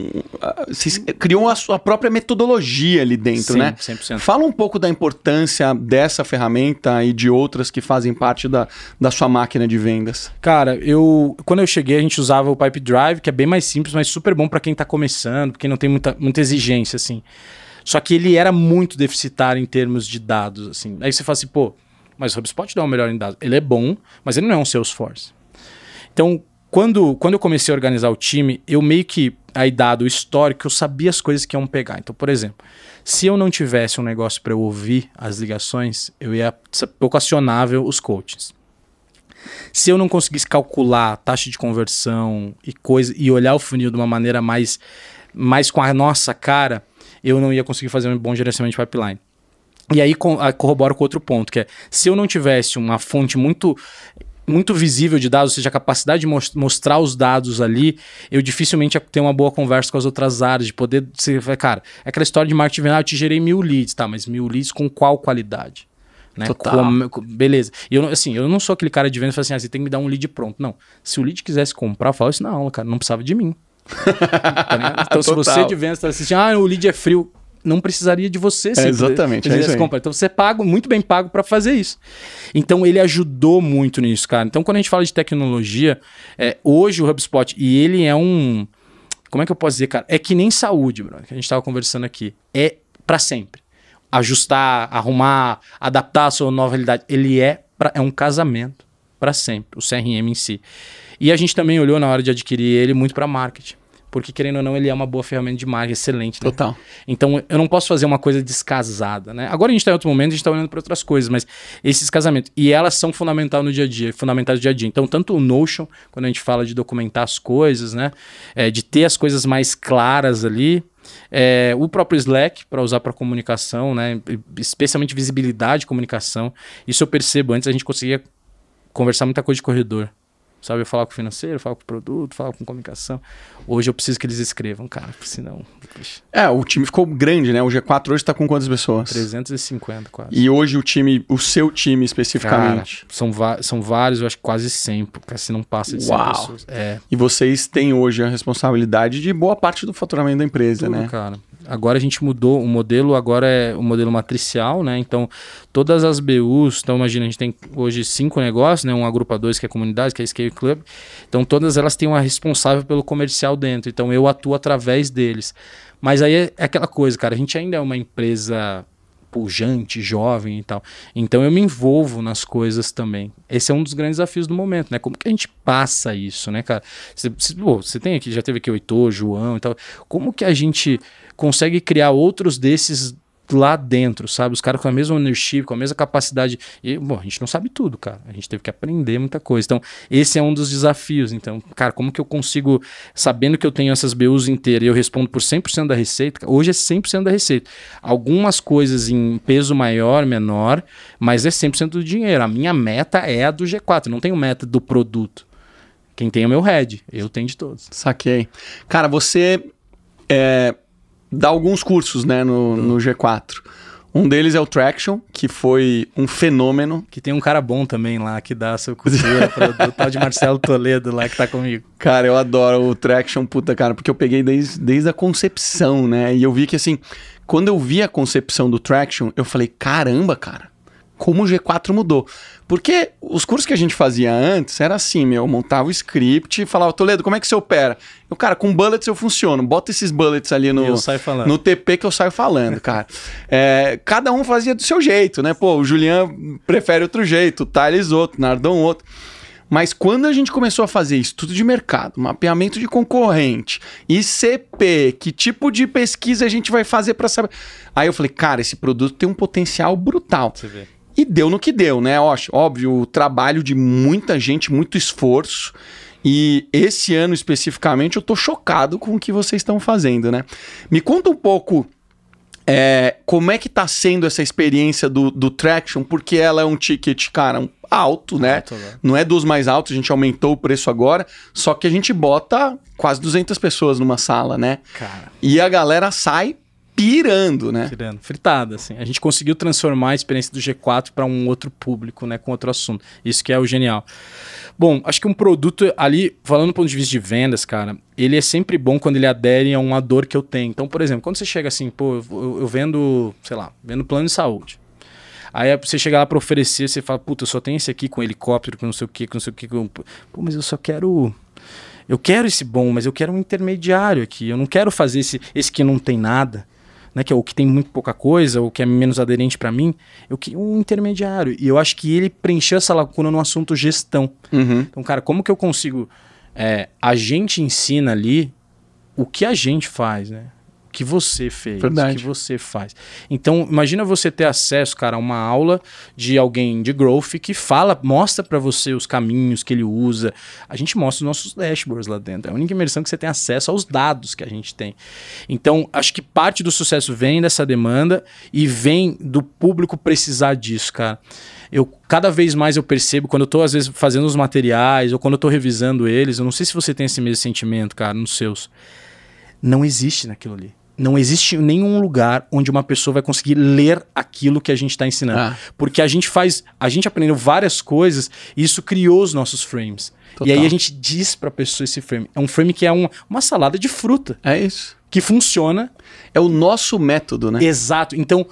se, criou a sua própria metodologia ali dentro, Sim, né? 100%. Fala um pouco da importância dessa ferramenta e de outras que fazem parte da, da sua máquina de vendas. Cara, eu quando eu cheguei, a gente usava o Pipe Drive, que é bem mais simples, mas super bom para quem está começando, porque não tem muita, muita exigência, assim. Só que ele era muito deficitário em termos de dados, assim. Aí você fala assim, pô mas o HubSpot dá o melhor em dados. Ele é bom, mas ele não é um Salesforce. Então, quando, quando eu comecei a organizar o time, eu meio que, aí dado o histórico, eu sabia as coisas que iam pegar. Então, por exemplo, se eu não tivesse um negócio para eu ouvir as ligações, eu ia pouco acionável os coaches. Se eu não conseguisse calcular taxa de conversão e coisa e olhar o funil de uma maneira mais, mais com a nossa cara, eu não ia conseguir fazer um bom gerenciamento de pipeline. E aí corroboro com outro ponto, que é se eu não tivesse uma fonte muito muito visível de dados, ou seja, a capacidade de mostrar os dados ali, eu dificilmente ia ter uma boa conversa com as outras áreas, de poder. Você vai, cara, é aquela história de marketing venal, eu te gerei mil leads, tá? Mas mil leads com qual qualidade? Né? Total. Com, beleza. E eu, assim, eu não sou aquele cara de venda que fala assim, ah, você tem que me dar um lead pronto. Não. Se o lead quisesse comprar, eu falava isso na aula, cara, não precisava de mim. Tá então, Total. se você de venda está assistindo, ah, o lead é frio não precisaria de você é, exatamente é fazer, compra. Então você é pago, muito bem pago para fazer isso. Então ele ajudou muito nisso, cara. Então quando a gente fala de tecnologia, é, hoje o HubSpot, e ele é um. Como é que eu posso dizer, cara? É que nem saúde, bro, que a gente estava conversando aqui. É para sempre. Ajustar, arrumar, adaptar a sua nova realidade. Ele é, pra, é um casamento para sempre, o CRM em si. E a gente também olhou na hora de adquirir ele muito para marketing. Porque, querendo ou não, ele é uma boa ferramenta de marketing, excelente. Né? Total. Então, eu não posso fazer uma coisa descasada, né? Agora a gente está em outro momento, a gente está olhando para outras coisas, mas esses casamentos. E elas são fundamental no dia a dia, fundamentais no dia a dia. Então, tanto o Notion, quando a gente fala de documentar as coisas, né? É, de ter as coisas mais claras ali, é, o próprio Slack para usar para comunicação, né? especialmente visibilidade comunicação. Isso eu percebo. Antes a gente conseguia conversar muita coisa de corredor. Sabe, eu falo com o financeiro, falo com o produto, falo com comunicação. Hoje eu preciso que eles escrevam, cara, porque senão. É, o time ficou grande, né? O G4 hoje tá com quantas pessoas? 350, quase. E hoje o time, o seu time especificamente? Cara, são, são vários, eu acho que quase 100, porque se assim não passa de 100 Uau. pessoas. É. E vocês têm hoje a responsabilidade de boa parte do faturamento da empresa, Tudo, né? cara. Agora a gente mudou o modelo, agora é o modelo matricial, né? Então, todas as BUs, então imagina, a gente tem hoje cinco negócios, né? Um agrupa dois, que é comunidade, que é Scale Club. Então, todas elas têm uma responsável pelo comercial dentro. Então, eu atuo através deles. Mas aí é, é aquela coisa, cara, a gente ainda é uma empresa pujante, jovem e tal. Então eu me envolvo nas coisas também. Esse é um dos grandes desafios do momento, né? Como que a gente passa isso, né, cara? Você tem aqui, já teve aqui o Heitor, João e tal. Como que a gente consegue criar outros desses lá dentro, sabe? Os caras com a mesma ownership, com a mesma capacidade. E, bom, a gente não sabe tudo, cara. A gente teve que aprender muita coisa. Então, esse é um dos desafios. Então, cara, como que eu consigo, sabendo que eu tenho essas BUs inteiras e eu respondo por 100% da receita, hoje é 100% da receita. Algumas coisas em peso maior, menor, mas é 100% do dinheiro. A minha meta é a do G4, não tenho meta do produto. Quem tem é o meu head, eu tenho de todos. Saquei. Cara, você é, dá alguns cursos, né, no, uhum. no G4. Um deles é o Traction, que foi um fenômeno. Que tem um cara bom também lá, que dá seu cultura pro, do tal de Marcelo Toledo lá que tá comigo. Cara, eu adoro o Traction, puta, cara, porque eu peguei desde, desde a concepção, né? E eu vi que, assim, quando eu vi a concepção do Traction, eu falei, caramba, cara, como o G4 mudou. Porque os cursos que a gente fazia antes era assim, meu, eu montava o script e falava, Toledo, como é que você opera? Eu, cara, com bullets eu funciono, bota esses bullets ali no, no TP que eu saio falando, cara. é, cada um fazia do seu jeito, né? Pô, o Julian prefere outro jeito, o Thales outro, o Nardon outro. Mas quando a gente começou a fazer estudo de mercado, mapeamento de concorrente, ICP, que tipo de pesquisa a gente vai fazer para saber. Aí eu falei, cara, esse produto tem um potencial brutal. Você vê. E deu no que deu, né? Óbvio, o trabalho de muita gente, muito esforço. E esse ano especificamente eu tô chocado com o que vocês estão fazendo, né? Me conta um pouco é, como é que tá sendo essa experiência do, do Traction, porque ela é um ticket, cara, alto, né? Alto, né? Não é dos mais altos, a gente aumentou o preço agora, só que a gente bota quase 200 pessoas numa sala, né? Cara. E a galera sai pirando, né? Pirando, fritada, assim. A gente conseguiu transformar a experiência do G4 para um outro público, né? Com outro assunto. Isso que é o genial. Bom, acho que um produto ali, falando do ponto de vista de vendas, cara, ele é sempre bom quando ele adere a uma dor que eu tenho. Então, por exemplo, quando você chega assim, pô, eu, eu vendo, sei lá, vendo plano de saúde. Aí é, você chega lá para oferecer, você fala, puta, eu só tenho esse aqui com helicóptero, com não sei o que, com não sei o que. Com... Pô, mas eu só quero. Eu quero esse bom, mas eu quero um intermediário aqui. Eu não quero fazer esse, esse que não tem nada né, que é o que tem muito pouca coisa, o que é menos aderente para mim, eu queria um intermediário. E eu acho que ele preencheu essa lacuna no assunto gestão. Uhum. Então, cara, como que eu consigo? É, a gente ensina ali o que a gente faz, né? que você fez, Verdade. que você faz. Então, imagina você ter acesso, cara, a uma aula de alguém de growth que fala, mostra para você os caminhos que ele usa. A gente mostra os nossos dashboards lá dentro. É a única imersão que você tem acesso aos dados que a gente tem. Então, acho que parte do sucesso vem dessa demanda e vem do público precisar disso, cara. Eu cada vez mais eu percebo quando eu tô às vezes fazendo os materiais ou quando eu tô revisando eles, eu não sei se você tem esse mesmo sentimento, cara, nos seus. Não existe naquilo ali não existe nenhum lugar onde uma pessoa vai conseguir ler aquilo que a gente está ensinando. Ah. Porque a gente faz, a gente aprendeu várias coisas e isso criou os nossos frames. Total. E aí a gente diz para a pessoa esse frame. É um frame que é uma, uma salada de fruta. É isso. Que funciona. É o nosso método, né? Exato. Então,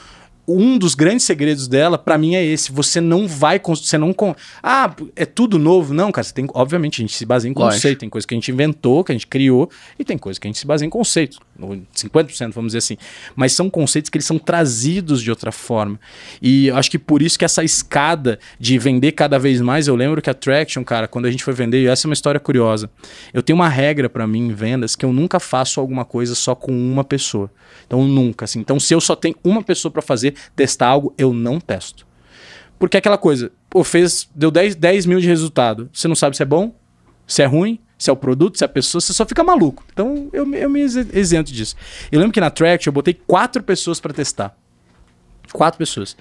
um dos grandes segredos dela, para mim, é esse. Você não vai. Você não. Ah, é tudo novo. Não, cara. Você tem, obviamente, a gente se baseia em conceito. Lógico. Tem coisa que a gente inventou, que a gente criou, e tem coisa que a gente se baseia em conceito. 50%, vamos dizer assim. Mas são conceitos que eles são trazidos de outra forma. E acho que por isso que essa escada de vender cada vez mais. Eu lembro que a Traction, cara, quando a gente foi vender, e essa é uma história curiosa. Eu tenho uma regra para mim em vendas que eu nunca faço alguma coisa só com uma pessoa. Então, nunca, assim. Então, se eu só tenho uma pessoa para fazer, testar algo, eu não testo. Porque é aquela coisa, pô, fez, deu 10, 10 mil de resultado. Você não sabe se é bom, se é ruim, se é o produto, se é a pessoa, você só fica maluco. Então eu, eu me isento disso. Eu lembro que na Tract eu botei quatro pessoas para testar. Quatro pessoas.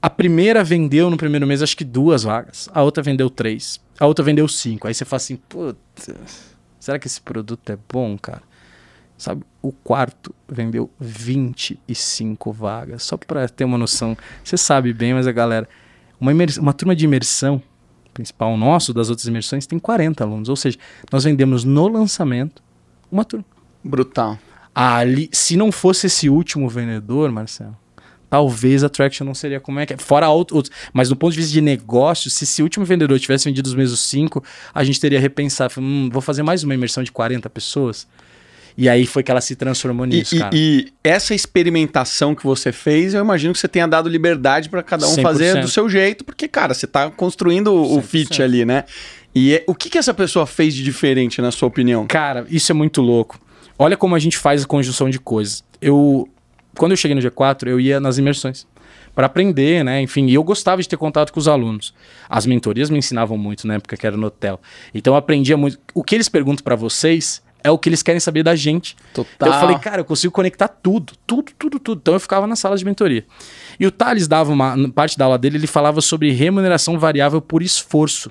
A primeira vendeu no primeiro mês acho que duas vagas. A outra vendeu três. A outra vendeu cinco. Aí você fala assim, puta, será que esse produto é bom, cara? Sabe? O quarto vendeu 25 vagas. Só para ter uma noção. Você sabe bem, mas a galera. Uma, uma turma de imersão, principal nosso, das outras imersões, tem 40 alunos. Ou seja, nós vendemos no lançamento uma turma. Brutal. Ali, se não fosse esse último vendedor, Marcelo, talvez a Traction não seria como é que é. Fora outros. Mas do ponto de vista de negócio, se esse último vendedor tivesse vendido os mesmos cinco, a gente teria repensado. Hum, vou fazer mais uma imersão de 40 pessoas. E aí foi que ela se transformou nisso, e, cara. E, e essa experimentação que você fez, eu imagino que você tenha dado liberdade para cada um 100%. fazer do seu jeito, porque, cara, você tá construindo o 100%. fit ali, né? E é, o que, que essa pessoa fez de diferente, na sua opinião? Cara, isso é muito louco. Olha como a gente faz a conjunção de coisas. Eu, quando eu cheguei no G4, eu ia nas imersões para aprender, né? Enfim, eu gostava de ter contato com os alunos. As mentorias me ensinavam muito na né? época que era no hotel. Então eu aprendia muito. O que eles perguntam para vocês é o que eles querem saber da gente. Então Total. eu falei, cara, eu consigo conectar tudo, tudo, tudo, tudo. Então eu ficava na sala de mentoria. E o Thales dava uma parte da aula dele, ele falava sobre remuneração variável por esforço.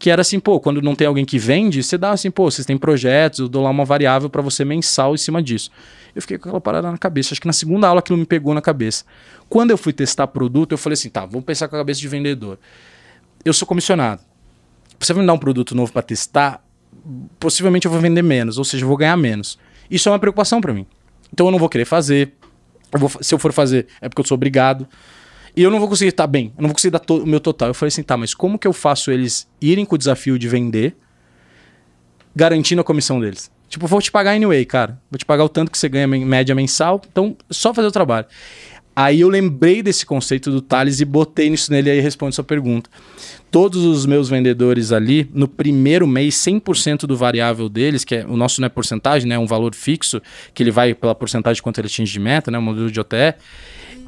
Que era assim, pô, quando não tem alguém que vende, você dá assim, pô, vocês têm projetos, eu dou lá uma variável para você mensal em cima disso. Eu fiquei com aquela parada na cabeça. Acho que na segunda aula aquilo me pegou na cabeça. Quando eu fui testar produto, eu falei assim, tá, vamos pensar com a cabeça de vendedor. Eu sou comissionado. Você vai me dar um produto novo para testar? possivelmente eu vou vender menos, ou seja, eu vou ganhar menos. Isso é uma preocupação para mim. Então eu não vou querer fazer. Eu vou, se eu for fazer, é porque eu sou obrigado. E eu não vou conseguir estar bem, eu não vou conseguir dar o meu total. Eu falei assim, tá, mas como que eu faço eles irem com o desafio de vender, garantindo a comissão deles? Tipo, vou te pagar anyway, cara. Vou te pagar o tanto que você ganha em média mensal, então só fazer o trabalho. Aí eu lembrei desse conceito do Thales e botei nisso nele aí responde sua pergunta. Todos os meus vendedores ali, no primeiro mês, 100% do variável deles, que é o nosso não é porcentagem, né, é um valor fixo, que ele vai pela porcentagem de quanto ele atinge de meta, né, o modelo de OTE,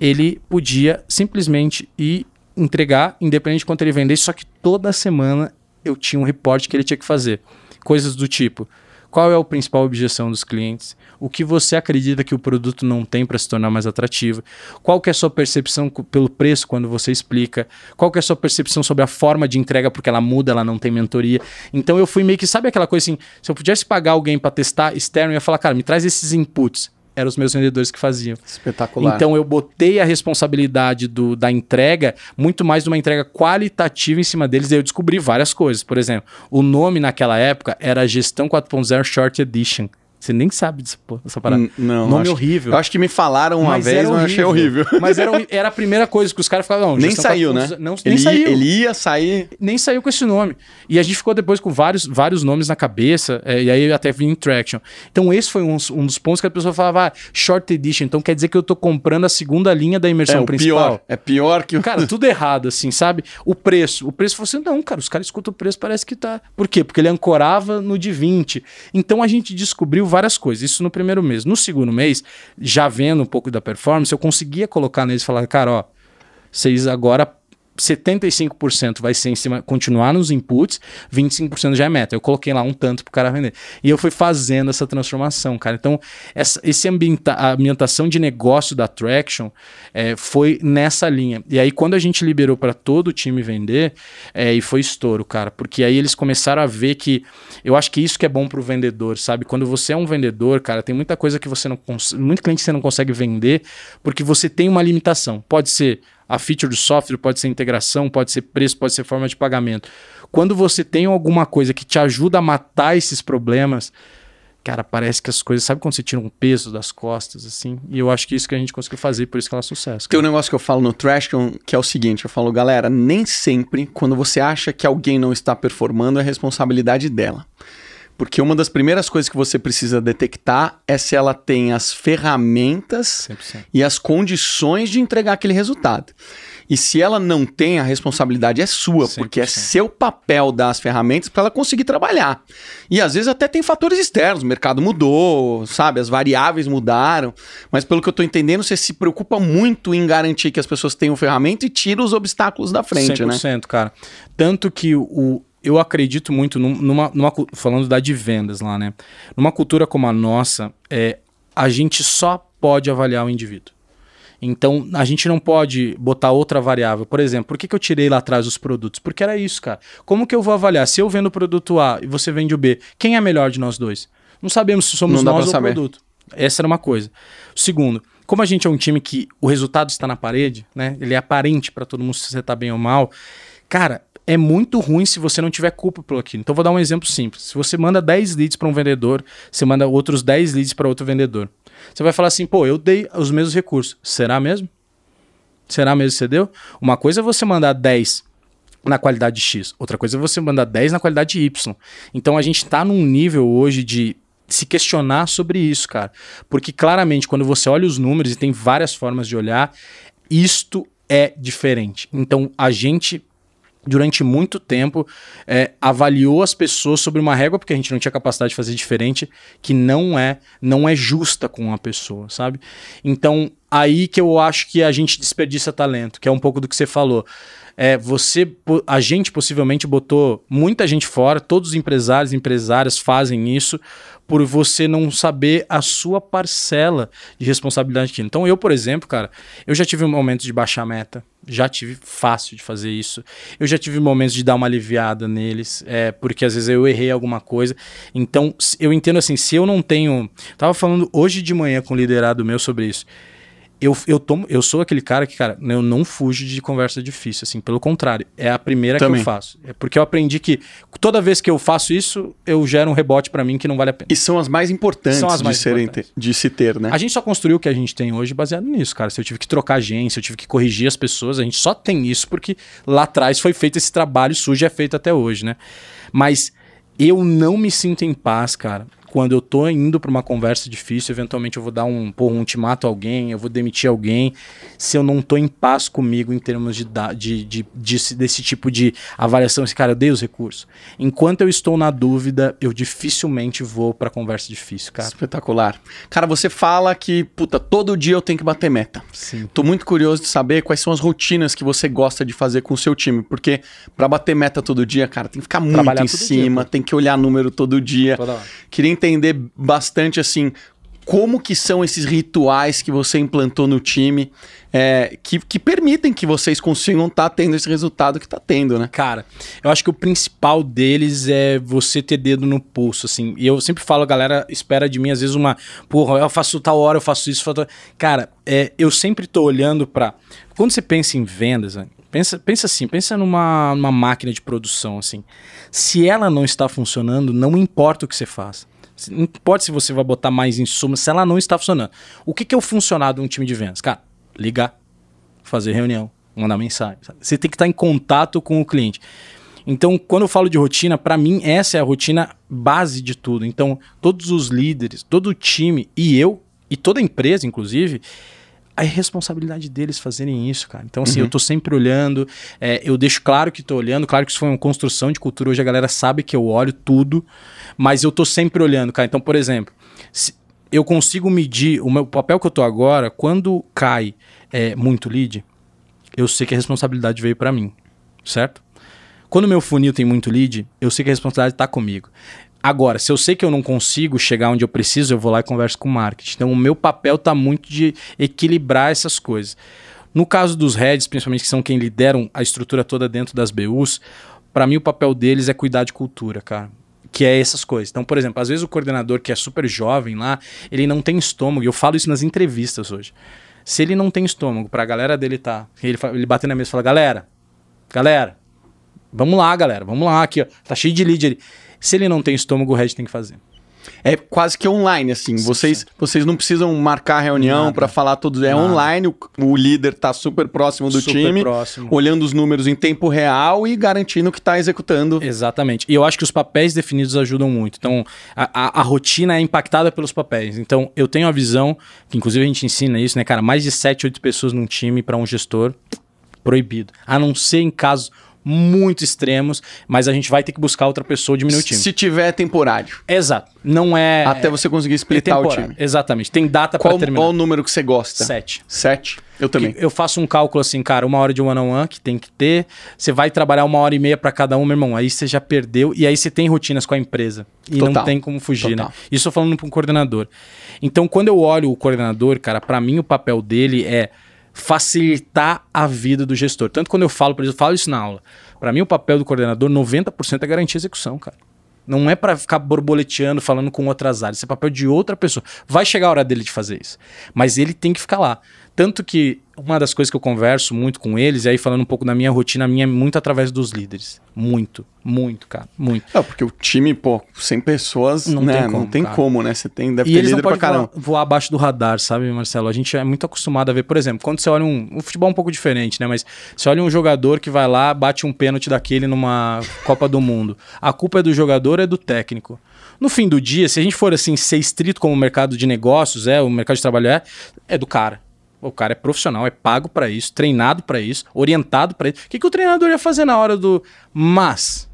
ele podia simplesmente ir entregar, independente de quanto ele vendesse, só que toda semana eu tinha um reporte que ele tinha que fazer. Coisas do tipo, qual é a principal objeção dos clientes? O que você acredita que o produto não tem para se tornar mais atrativo? Qual que é a sua percepção pelo preço quando você explica? Qual que é a sua percepção sobre a forma de entrega porque ela muda, ela não tem mentoria? Então eu fui meio que sabe aquela coisa assim, se eu pudesse pagar alguém para testar externo, eu ia falar, cara, me traz esses inputs eram os meus vendedores que faziam. Espetacular. Então eu botei a responsabilidade do, da entrega, muito mais de uma entrega qualitativa em cima deles, e eu descobri várias coisas. Por exemplo, o nome naquela época era Gestão 4.0 Short Edition. Você nem sabe disso, essa parada. Hum, não, Nome acho, horrível. Eu acho que me falaram uma mas vez, mas achei horrível. Mas era, era a primeira coisa que os caras falavam. Nem tá saiu, né? Não, ele, nem saiu. Ele ia sair... Nem saiu com esse nome. E a gente ficou depois com vários, vários nomes na cabeça, é, e aí até vi traction Então esse foi um, um, dos pontos que a pessoa falava, ah, short edition, então quer dizer que eu tô comprando a segunda linha da imersão é, principal. Pior, é pior que... o Cara, tudo errado, assim, sabe? O preço. O preço, fosse assim, não, cara, os caras escutam o preço, parece que tá... Por quê? Porque ele ancorava no de 20. Então a gente descobriu várias coisas. Isso no primeiro mês. No segundo mês, já vendo um pouco da performance, eu conseguia colocar neles e falar, cara, ó, vocês agora 75% vai ser em cima, continuar nos inputs, 25% já é meta. Eu coloquei lá um tanto pro cara vender. E eu fui fazendo essa transformação, cara. Então, essa esse ambienta, a ambientação de negócio da Traction é, foi nessa linha. E aí, quando a gente liberou para todo o time vender, é, e foi estouro, cara. Porque aí eles começaram a ver que. Eu acho que isso que é bom pro vendedor, sabe? Quando você é um vendedor, cara, tem muita coisa que você não consegue. Muito cliente que você não consegue vender porque você tem uma limitação. Pode ser a feature do software pode ser integração, pode ser preço, pode ser forma de pagamento. Quando você tem alguma coisa que te ajuda a matar esses problemas, cara, parece que as coisas, sabe quando você tira um peso das costas, assim? E eu acho que é isso que a gente conseguiu fazer, por isso que ela é sucesso. Cara. Tem um negócio que eu falo no Trash, é que é o seguinte, eu falo, galera, nem sempre quando você acha que alguém não está performando é responsabilidade dela. Porque uma das primeiras coisas que você precisa detectar é se ela tem as ferramentas 100%. e as condições de entregar aquele resultado. E se ela não tem, a responsabilidade é sua, 100%. porque é seu papel dar as ferramentas para ela conseguir trabalhar. E às vezes até tem fatores externos, o mercado mudou, sabe, as variáveis mudaram, mas pelo que eu estou entendendo, você se preocupa muito em garantir que as pessoas tenham ferramenta e tira os obstáculos da frente, 100%, né? 100%, cara. Tanto que o eu acredito muito numa, numa, Falando da de vendas lá, né? Numa cultura como a nossa, é, a gente só pode avaliar o indivíduo. Então, a gente não pode botar outra variável. Por exemplo, por que, que eu tirei lá atrás os produtos? Porque era isso, cara. Como que eu vou avaliar? Se eu vendo o produto A e você vende o B, quem é melhor de nós dois? Não sabemos se somos nós ou saber. o produto. Essa era uma coisa. Segundo, como a gente é um time que o resultado está na parede, né? Ele é aparente para todo mundo se você está bem ou mal. Cara, é muito ruim se você não tiver culpa por aquilo. Então, vou dar um exemplo simples. Se você manda 10 leads para um vendedor, você manda outros 10 leads para outro vendedor. Você vai falar assim, pô, eu dei os mesmos recursos. Será mesmo? Será mesmo que você deu? Uma coisa é você mandar 10 na qualidade X, outra coisa é você mandar 10 na qualidade Y. Então, a gente está num nível hoje de se questionar sobre isso, cara. Porque claramente, quando você olha os números, e tem várias formas de olhar, isto é diferente. Então, a gente durante muito tempo, é, avaliou as pessoas sobre uma régua, porque a gente não tinha capacidade de fazer diferente, que não é, não é justa com a pessoa, sabe? Então, aí que eu acho que a gente desperdiça talento, que é um pouco do que você falou. É, você, a gente possivelmente botou muita gente fora, todos os empresários e empresárias fazem isso por você não saber a sua parcela de responsabilidade aqui. Então eu, por exemplo, cara, eu já tive um momento de baixar a meta, já tive fácil de fazer isso. Eu já tive momentos de dar uma aliviada neles, é, porque às vezes eu errei alguma coisa. Então eu entendo assim, se eu não tenho, tava falando hoje de manhã com o liderado meu sobre isso eu, eu, tomo, eu sou aquele cara que, cara, eu não fujo de conversa difícil, assim, pelo contrário, é a primeira Também. que eu faço. É porque eu aprendi que toda vez que eu faço isso, eu gero um rebote para mim que não vale a pena. E são as mais importantes as mais de, importantes. de se ter, né? A gente só construiu o que a gente tem hoje baseado nisso, cara. Se eu tive que trocar agência, eu tive que corrigir as pessoas, a gente só tem isso porque lá atrás foi feito esse trabalho sujo e é feito até hoje, né? Mas eu não me sinto em paz, cara, quando eu tô indo para uma conversa difícil, eventualmente eu vou dar um, pô, um ultimato a alguém, eu vou demitir alguém, se eu não tô em paz comigo em termos de, de, de, de desse tipo de avaliação, esse cara, eu dei os recursos. Enquanto eu estou na dúvida, eu dificilmente vou para conversa difícil, cara. Espetacular. Cara, você fala que, puta, todo dia eu tenho que bater meta. Sim. Tô muito curioso de saber quais são as rotinas que você gosta de fazer com o seu time, porque para bater meta todo dia, cara, tem que ficar muito Trabalhar em cima, dia, tem que olhar número todo dia. Toda hora. Queria entender bastante assim como que são esses rituais que você implantou no time é, que, que, permitem que vocês consigam estar tá tendo esse resultado que está tendo, né? Cara, eu acho que o principal deles é você ter dedo no pulso, assim. E eu sempre falo, a galera espera de mim, às vezes, uma... Porra, eu faço tal hora, eu faço isso, faço... Cara, é, eu sempre tô olhando para Quando você pensa em vendas, né? pensa, pensa assim, pensa numa, numa máquina de produção, assim. Se ela não está funcionando, não importa o que você faça. Não importa se você vai botar mais insumos, se ela não está funcionando. O que, que é o funcionário de um time de vendas? Cara, ligar, fazer reunião, mandar mensagem. Sabe? Você tem que estar em contato com o cliente. Então, quando eu falo de rotina, para mim essa é a rotina base de tudo. Então, todos os líderes, todo o time e eu, e toda a empresa, inclusive, é responsabilidade deles fazerem isso, cara. Então, assim, uhum. eu tô sempre olhando, é, eu deixo claro que tô olhando, claro que isso foi uma construção de cultura, hoje a galera sabe que eu olho tudo, mas eu tô sempre olhando, cara. Então, por exemplo, eu consigo medir o meu papel que eu tô agora, quando cai é, muito lead, eu sei que a responsabilidade veio para mim, certo? Quando meu funil tem muito lead, eu sei que a responsabilidade está comigo. Agora, se eu sei que eu não consigo chegar onde eu preciso, eu vou lá e converso com o marketing. Então, o meu papel está muito de equilibrar essas coisas. No caso dos heads, principalmente que são quem lideram a estrutura toda dentro das BUs, para mim o papel deles é cuidar de cultura, cara que é essas coisas. Então, por exemplo, às vezes o coordenador que é super jovem lá, ele não tem estômago. Eu falo isso nas entrevistas hoje. Se ele não tem estômago para a galera dele tá, ele, ele bater na mesa e fala, galera, galera, vamos lá, galera, vamos lá aqui, ó, tá cheio de lead ali. Se ele não tem estômago, o resto tem que fazer. É quase que online, assim. Sim, vocês, vocês não precisam marcar reunião para falar todos. É Nada. online, o, o líder está super próximo do super time, próximo. olhando os números em tempo real e garantindo que está executando. Exatamente. E eu acho que os papéis definidos ajudam muito. Então, a, a, a, rotina é impactada pelos papéis. Então, eu tenho a visão, que inclusive a gente ensina isso, né, cara? Mais de 7, 8 pessoas num time para um gestor, proibido. A não ser em casos muito extremos, mas a gente vai ter que buscar outra pessoa diminuir o time. Se tiver é temporário. Exato. Não é. Até você conseguir explicar é o time. Exatamente. Tem data para terminar. Qual o número que você gosta? Sete. Sete. Eu também. eu faço um cálculo assim, cara, uma hora de one-on-one -on -one, que tem que ter. Você vai trabalhar uma hora e meia para cada um, meu irmão. Aí você já perdeu. E aí você tem rotinas com a empresa. E Total. não tem como fugir, né? Total. né? Isso eu falando para um coordenador. Então, quando eu olho o coordenador, cara, para mim o papel dele é facilitar a vida do gestor. Tanto quando eu falo para eles, eu falo isso na aula. Para mim, o papel do coordenador, 90% é garantir a execução, cara. Não é para ficar borboleteando, falando com outras áreas. Isso é papel de outra pessoa. Vai chegar a hora dele de fazer isso. Mas ele tem que ficar lá. Tanto que uma das coisas que eu converso muito com eles, e aí falando um pouco da minha rotina, minha é muito através dos líderes. Muito, muito, cara, muito. É, porque o time, pô, sem pessoas, não né, tem como, não tem cara. como né? Você tem, deve e ter eles líder não pra caramba. Voar, voar abaixo do radar, sabe, Marcelo? A gente é muito acostumado a ver, por exemplo, quando você olha um, O futebol é um pouco diferente, né? Mas você olha um jogador que vai lá, bate um pênalti daquele numa Copa do Mundo. A culpa é do jogador, é do técnico. No fim do dia, se a gente for assim ser estrito como o mercado de negócios é, o mercado de trabalho é, é do cara. O cara é profissional, é pago para isso, treinado para isso, orientado para isso. O que, que o treinador ia fazer na hora do. Mas.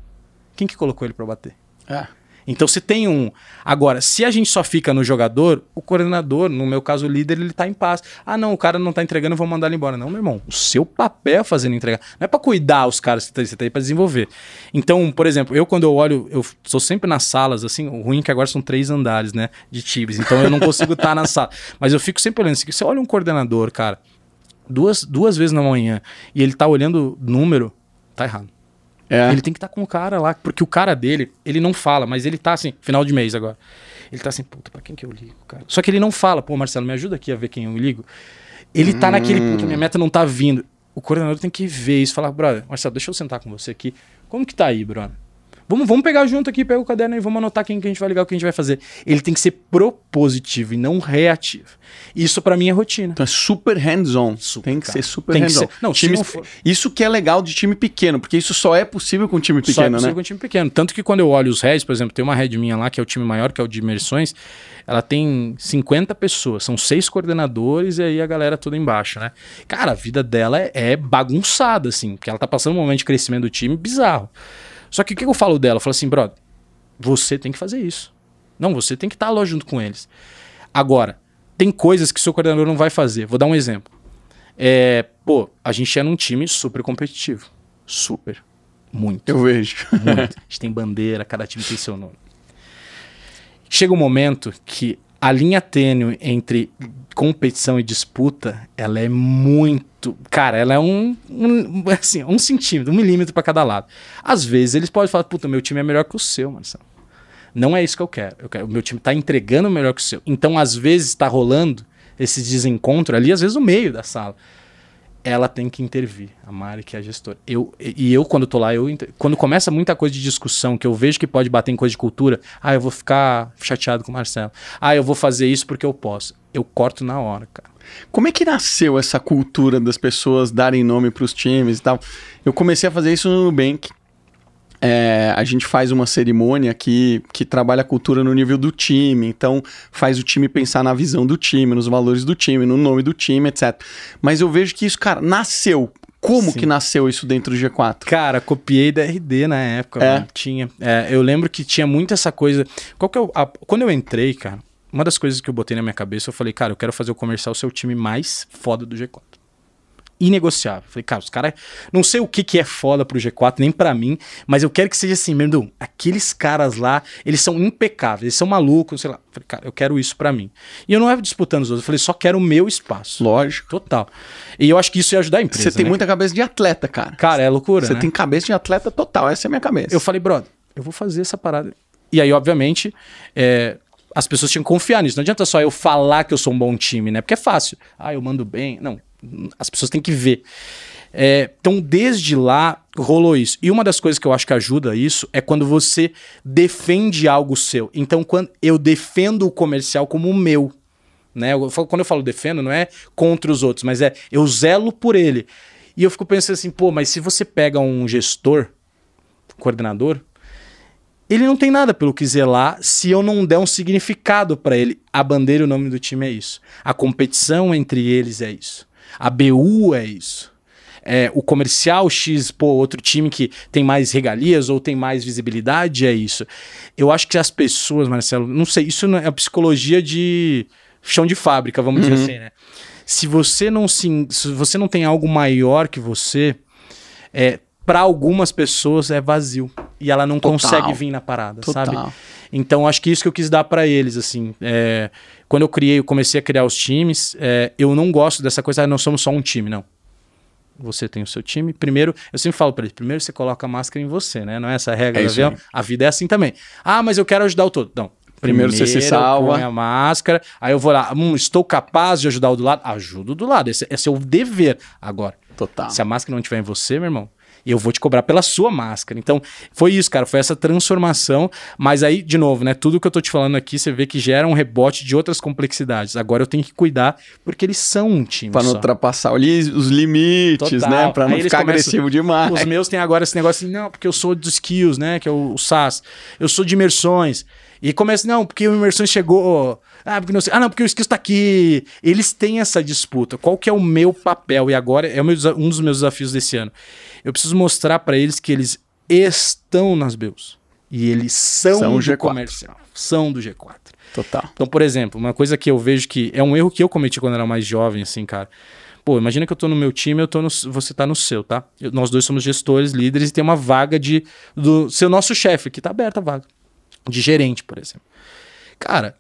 Quem que colocou ele para bater? É. Então se tem um. Agora, se a gente só fica no jogador, o coordenador, no meu caso o líder, ele tá em paz. Ah, não, o cara não tá entregando, vou mandar ele embora. Não, meu irmão, o seu papel é fazendo entregar. Não é para cuidar os caras, você tá, você tá aí pra desenvolver. Então, por exemplo, eu quando eu olho, eu sou sempre nas salas, assim, o ruim é que agora são três andares, né, de times. Então eu não consigo estar tá na sala. Mas eu fico sempre olhando assim, você olha um coordenador, cara, duas, duas vezes na manhã, e ele tá olhando número, tá errado. É. Ele tem que estar tá com o cara lá, porque o cara dele, ele não fala, mas ele tá assim, final de mês agora. Ele tá assim, puta, pra quem que eu ligo, cara? Só que ele não fala, pô, Marcelo, me ajuda aqui a ver quem eu ligo. Ele hum. tá naquele, hum. ponto, minha meta não tá vindo. O coordenador tem que ver isso, falar, brother, Marcelo, deixa eu sentar com você aqui. Como que tá aí, brother? Vamos, vamos pegar junto aqui, pega o caderno e vamos anotar quem que a gente vai ligar, o que a gente vai fazer. Ele tem que ser propositivo e não reativo. Isso para mim é rotina. Então é super hands-on. Tem que cara. ser super hands-on. Não, time, não for... Isso que é legal de time pequeno, porque isso só é possível com time pequeno, só é né? possível né? com time pequeno. Tanto que quando eu olho os heads, por exemplo, tem uma head minha lá, que é o time maior, que é o de imersões, ela tem 50 pessoas, são seis coordenadores e aí a galera toda embaixo, né? Cara, a vida dela é, é bagunçada, assim, porque ela tá passando um momento de crescimento do time bizarro. Só que o que eu falo dela? Eu falo assim, brother, você tem que fazer isso. Não, você tem que estar tá lá junto com eles. Agora, tem coisas que seu coordenador não vai fazer. Vou dar um exemplo. É, pô, a gente é num time super competitivo. Super. Muito. Eu vejo. Muito. A gente tem bandeira, cada time tem seu nome. Chega um momento que a linha tênue entre competição e disputa, ela é muito tu, cara, ela é um, um, assim, um centímetro, um milímetro para cada lado. Às vezes eles podem falar, puta, meu time é melhor que o seu, Marcelo. Não é isso que eu quero. Eu quero, meu time tá entregando melhor que o seu. Então, às vezes tá rolando esse desencontro ali, às vezes no meio da sala. Ela tem que intervir, a Mari, que é a gestora. Eu, e eu, quando tô lá, eu quando começa muita coisa de discussão, que eu vejo que pode bater em coisa de cultura, ah, eu vou ficar chateado com o Marcelo. Ah, eu vou fazer isso porque eu posso. Eu corto na hora, cara como é que nasceu essa cultura das pessoas darem nome para os times e tal? Eu comecei a fazer isso no Nubank. É, a gente faz uma cerimônia que, que trabalha a cultura no nível do time, então faz o time pensar na visão do time, nos valores do time, no nome do time, etc. Mas eu vejo que isso, cara, nasceu. Como Sim. que nasceu isso dentro do G4? Cara, copiei da RD na época, é. Né? tinha. É, eu lembro que tinha muito essa coisa. Qual que é a, quando eu entrei, cara, uma das coisas que eu botei na minha cabeça, eu falei, cara, eu quero fazer o comercial ser o time mais foda do G4. Inegociável. Falei, cara, os caras. Não sei o que, que é foda pro G4, nem para mim, mas eu quero que seja assim, mesmo. Aqueles caras lá, eles são impecáveis, eles são malucos, sei lá. Falei, cara, eu quero isso para mim. E eu não era disputando os outros, eu falei, só quero o meu espaço. Lógico. Total. E eu acho que isso ia ajudar a empresa. Você tem né? muita cabeça de atleta, cara. Cara, é loucura. Você né? tem cabeça de atleta total, essa é a minha cabeça. Eu falei, brother, eu vou fazer essa parada. E aí, obviamente, é, as pessoas tinham que confiar nisso. Não adianta só eu falar que eu sou um bom time, né? Porque é fácil. Ah, eu mando bem. Não, as pessoas têm que ver. É, então, desde lá rolou isso. E uma das coisas que eu acho que ajuda isso é quando você defende algo seu. Então, quando eu defendo o comercial como o meu. Né? Eu quando eu falo defendo, não é contra os outros, mas é eu zelo por ele. E eu fico pensando assim, pô, mas se você pega um gestor, um coordenador, ele não tem nada pelo que zelar se eu não der um significado para ele. A bandeira e o nome do time é isso. A competição entre eles é isso. A BU é isso. É, o comercial X, pô, outro time que tem mais regalias ou tem mais visibilidade, é isso. Eu acho que as pessoas, Marcelo, não sei, isso é a psicologia de chão de fábrica, vamos uhum. dizer assim, né? Se você não se, se você não tem algo maior que você, é, para algumas pessoas é vazio e ela não Total. consegue vir na parada, Total. sabe? Então acho que isso que eu quis dar para eles, assim. É, quando eu criei, eu comecei a criar os times, é, eu não gosto dessa coisa, ah, não somos só um time, não. Você tem o seu time. Primeiro, eu sempre falo para eles: primeiro você coloca a máscara em você, né? Não é essa a regra é avião. A vida é assim também. Ah, mas eu quero ajudar o todo. Não, Primeiro, Primeiro, você se salva. a máscara. Aí eu vou lá. Hum, estou capaz de ajudar o do lado? Ajudo do lado. Esse, esse é o dever agora. Total. Se a máscara não estiver em você, meu irmão, eu vou te cobrar pela sua máscara. Então, foi isso, cara, foi essa transformação. Mas aí, de novo, né? Tudo que eu tô te falando aqui, você vê que gera um rebote de outras complexidades. Agora eu tenho que cuidar, porque eles são um time. Pra não só. ultrapassar os limites, Total. né? Pra não ficar começam, agressivo demais. Os meus têm agora esse negócio assim, não, porque eu sou dos skills, né? Que é o, o SAS. Eu sou de imersões. E começa, não, porque o Imersões chegou. Ah, porque não sei. Ah, não, porque o Esquizo tá aqui. Eles têm essa disputa. Qual que é o meu papel? E agora é um dos meus desafios desse ano. Eu preciso mostrar para eles que eles estão nas Beus. E eles são, são do G4. comercial. São do G4. Total. Então, por exemplo, uma coisa que eu vejo que é um erro que eu cometi quando era mais jovem, assim, cara. Pô, imagina que eu tô no meu time, eu tô no, você tá no seu, tá? Eu, nós dois somos gestores, líderes e tem uma vaga de do seu nosso chefe, que tá aberta a vaga de gerente, por exemplo. Cara,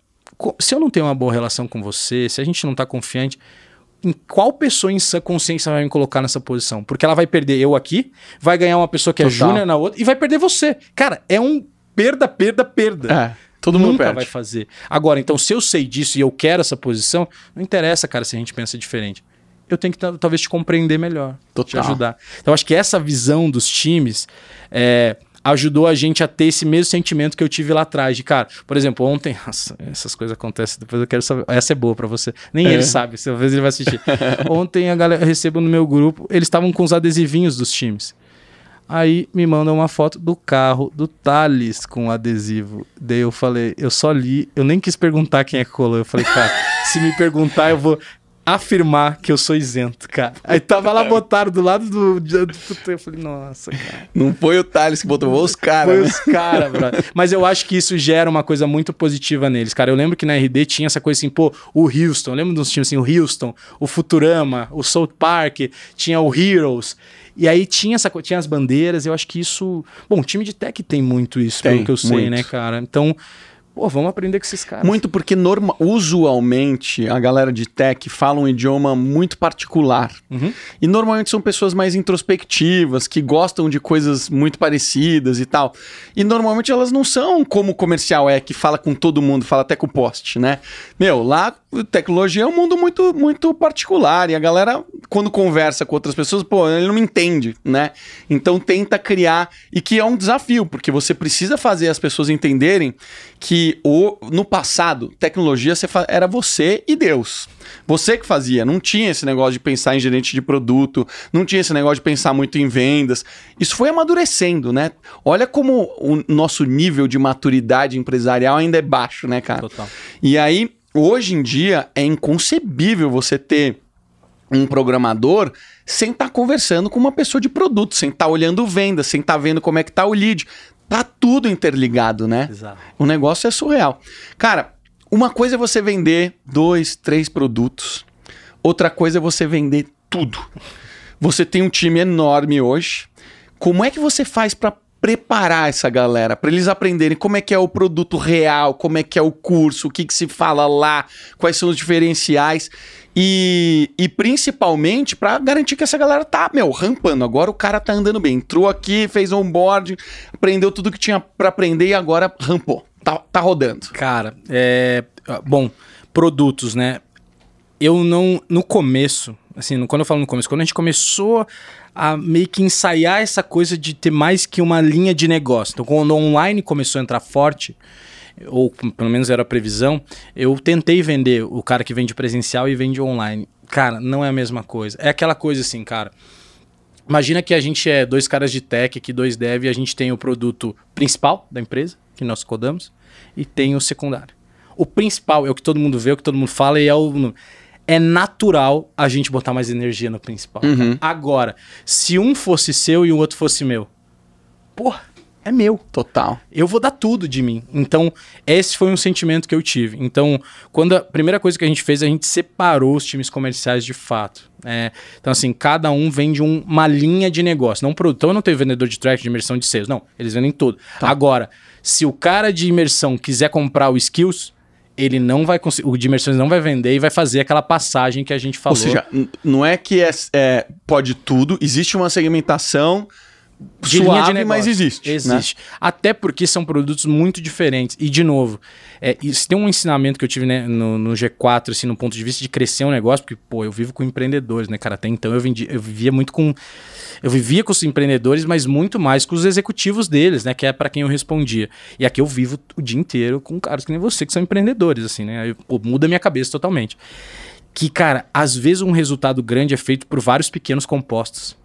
se eu não tenho uma boa relação com você, se a gente não tá confiante, em qual pessoa em sã consciência vai me colocar nessa posição? Porque ela vai perder eu aqui, vai ganhar uma pessoa que é Total. é júnior na outra e vai perder você. Cara, é um perda, perda, perda. É. Todo mundo Nunca perde. vai fazer. Agora, então, se eu sei disso e eu quero essa posição, não interessa, cara, se a gente pensa diferente. Eu tenho que talvez te compreender melhor, Total. te ajudar. Então, acho que essa visão dos times é, ajudou a gente a ter esse mesmo sentimento que eu tive lá atrás. De, cara, por exemplo, ontem, nossa, essas coisas acontecem, depois eu quero saber. Essa é boa para você. Nem é. ele sabe, talvez ele vai assistir. ontem a galera, eu recebo no meu grupo, eles estavam com os adesivinhos dos times. Aí me manda uma foto do carro do Thales com o adesivo. Daí eu falei, eu só li, eu nem quis perguntar quem é que colou. Eu falei, cara, se me perguntar, eu vou afirmar que eu sou isento, cara. Aí tava lá, é. botaram do lado do. do, eu falei, nossa, cara. Não foi o Thales que botou, foi os caras. Foi né? os caras, bro. Mas eu acho que isso gera uma coisa muito positiva neles, cara. Eu lembro que na RD tinha essa coisa assim, pô, o Houston. Eu lembro de uns times assim, o Houston, o Futurama, o South Park, tinha o Heroes. E aí tinha essa tinha as bandeiras, eu acho que isso. Bom, time de tech tem muito isso, tem, pelo que eu sei, né, muito. né, cara? Então Pô, vamos aprender com esses caras. Muito porque norma, usualmente a galera de tech fala um idioma muito particular. Uhum. E normalmente são pessoas mais introspectivas, que gostam de coisas muito parecidas e tal. E normalmente elas não são como o comercial é, que fala com todo mundo, fala até com o poste, né? Meu, lá tecnologia é um mundo muito, muito particular. E a galera, quando conversa com outras pessoas, pô, ele não me entende, né? Então tenta criar. E que é um desafio, porque você precisa fazer as pessoas entenderem que o, no passado, tecnologia você era você e Deus. Você que fazia, não tinha esse negócio de pensar em gerente de produto, não tinha esse negócio de pensar muito em vendas. Isso foi amadurecendo, né? Olha como o nosso nível de maturidade empresarial ainda é baixo, né, cara? Total. E aí, hoje em dia, é inconcebível você ter um programador sem estar tá conversando com uma pessoa de produto, sem estar tá olhando venda, sem estar tá vendo como é que está o lead. Tá tudo interligado, né? Exato. O negócio é surreal. Cara, uma coisa é você vender dois, três produtos. Outra coisa é você vender tudo. Você tem um time enorme hoje. Como é que você faz para preparar essa galera, para eles aprenderem como é que é o produto real, como é que é o curso, o que, que se fala lá, quais são os diferenciais e, e principalmente para garantir que essa galera tá, meu, rampando. Agora o cara tá andando bem. Entrou aqui, fez onboard, aprendeu tudo que tinha para aprender e agora rampou. Tá, tá rodando. Cara, é. Bom, produtos, né? Eu não. No começo, assim, quando eu falo no começo, quando a gente começou a meio que ensaiar essa coisa de ter mais que uma linha de negócio. Então, quando o online começou a entrar forte, ou pelo menos era a previsão, eu tentei vender o cara que vende presencial e vende online. Cara, não é a mesma coisa. É aquela coisa assim, cara. Imagina que a gente é dois caras de tech, que dois dev, e a gente tem o produto principal da empresa, que nós codamos, e tem o secundário. O principal é o que todo mundo vê, o que todo mundo fala, e é o. É natural a gente botar mais energia no principal. Uhum. Agora, se um fosse seu e o outro fosse meu, porra, é meu. Total. Eu vou dar tudo de mim. Então, esse foi um sentimento que eu tive. Então, quando a primeira coisa que a gente fez, a gente separou os times comerciais de fato. É, então, assim, cada um vende um, uma linha de negócio. Não um produto. Então, eu não tenho vendedor de track, de imersão de sales. Não, eles vendem tudo. Tá. Agora, se o cara de imersão quiser comprar o skills, ele não vai conseguir, o de imersões não vai vender e vai fazer aquela passagem que a gente falou. Ou seja, não é que é, é pode tudo, existe uma segmentação, de Suave, linha de negócio. mas existe. Existe. Né? Até porque são produtos muito diferentes. E, de novo, é, isso tem um ensinamento que eu tive né, no, no, G4, assim, no ponto de vista de crescer um negócio, porque, pô, eu vivo com empreendedores, né, cara? Até então eu, vendi, eu vivia muito com. Eu vivia com os empreendedores, mas muito mais com os executivos deles, né? Que é para quem eu respondia. E aqui eu vivo o dia inteiro com caras que nem você, que são empreendedores, assim, né? Eu, pô, muda minha cabeça totalmente. Que, cara, às vezes um resultado grande é feito por vários pequenos compostos.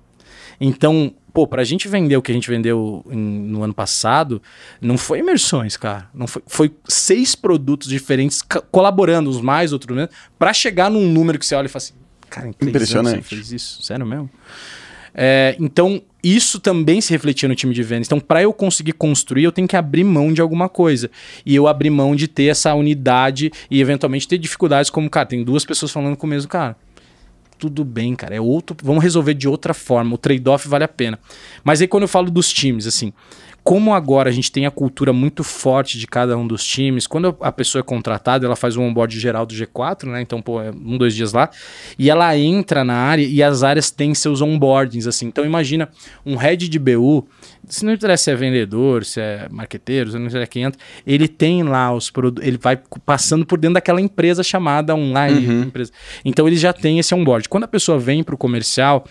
Então, pô, pra gente vender o que a gente vendeu em, no ano passado, não foi imersões, cara. Não foi, foi seis produtos diferentes colaborando, uns mais, outros menos, pra chegar num número que você olha e fala assim, cara, em Impressionante. você fez isso? Sério mesmo? É, então, isso também se refletia no time de vendas. Então, para eu conseguir construir, eu tenho que abrir mão de alguma coisa. E eu abri mão de ter essa unidade e, eventualmente, ter dificuldades como, cara, tem duas pessoas falando com o mesmo cara tudo bem, cara. É outro. Vamos resolver de outra forma. O trade-off vale a pena. Mas aí quando eu falo dos times, assim, como agora a gente tem a cultura muito forte de cada um dos times, quando a pessoa é contratada, ela faz um onboard geral do G4, né? Então, pô, é um, dois dias lá, e ela entra na área e as áreas têm seus onboardings, assim. Então, imagina um head de BU, se não interessa se é vendedor, se é marqueteiro, se não interessa quem entra, ele tem lá os produtos, ele vai passando por dentro daquela empresa chamada online. Uhum. Empresa. Então, ele já tem esse onboard. Quando a pessoa vem para o comercial,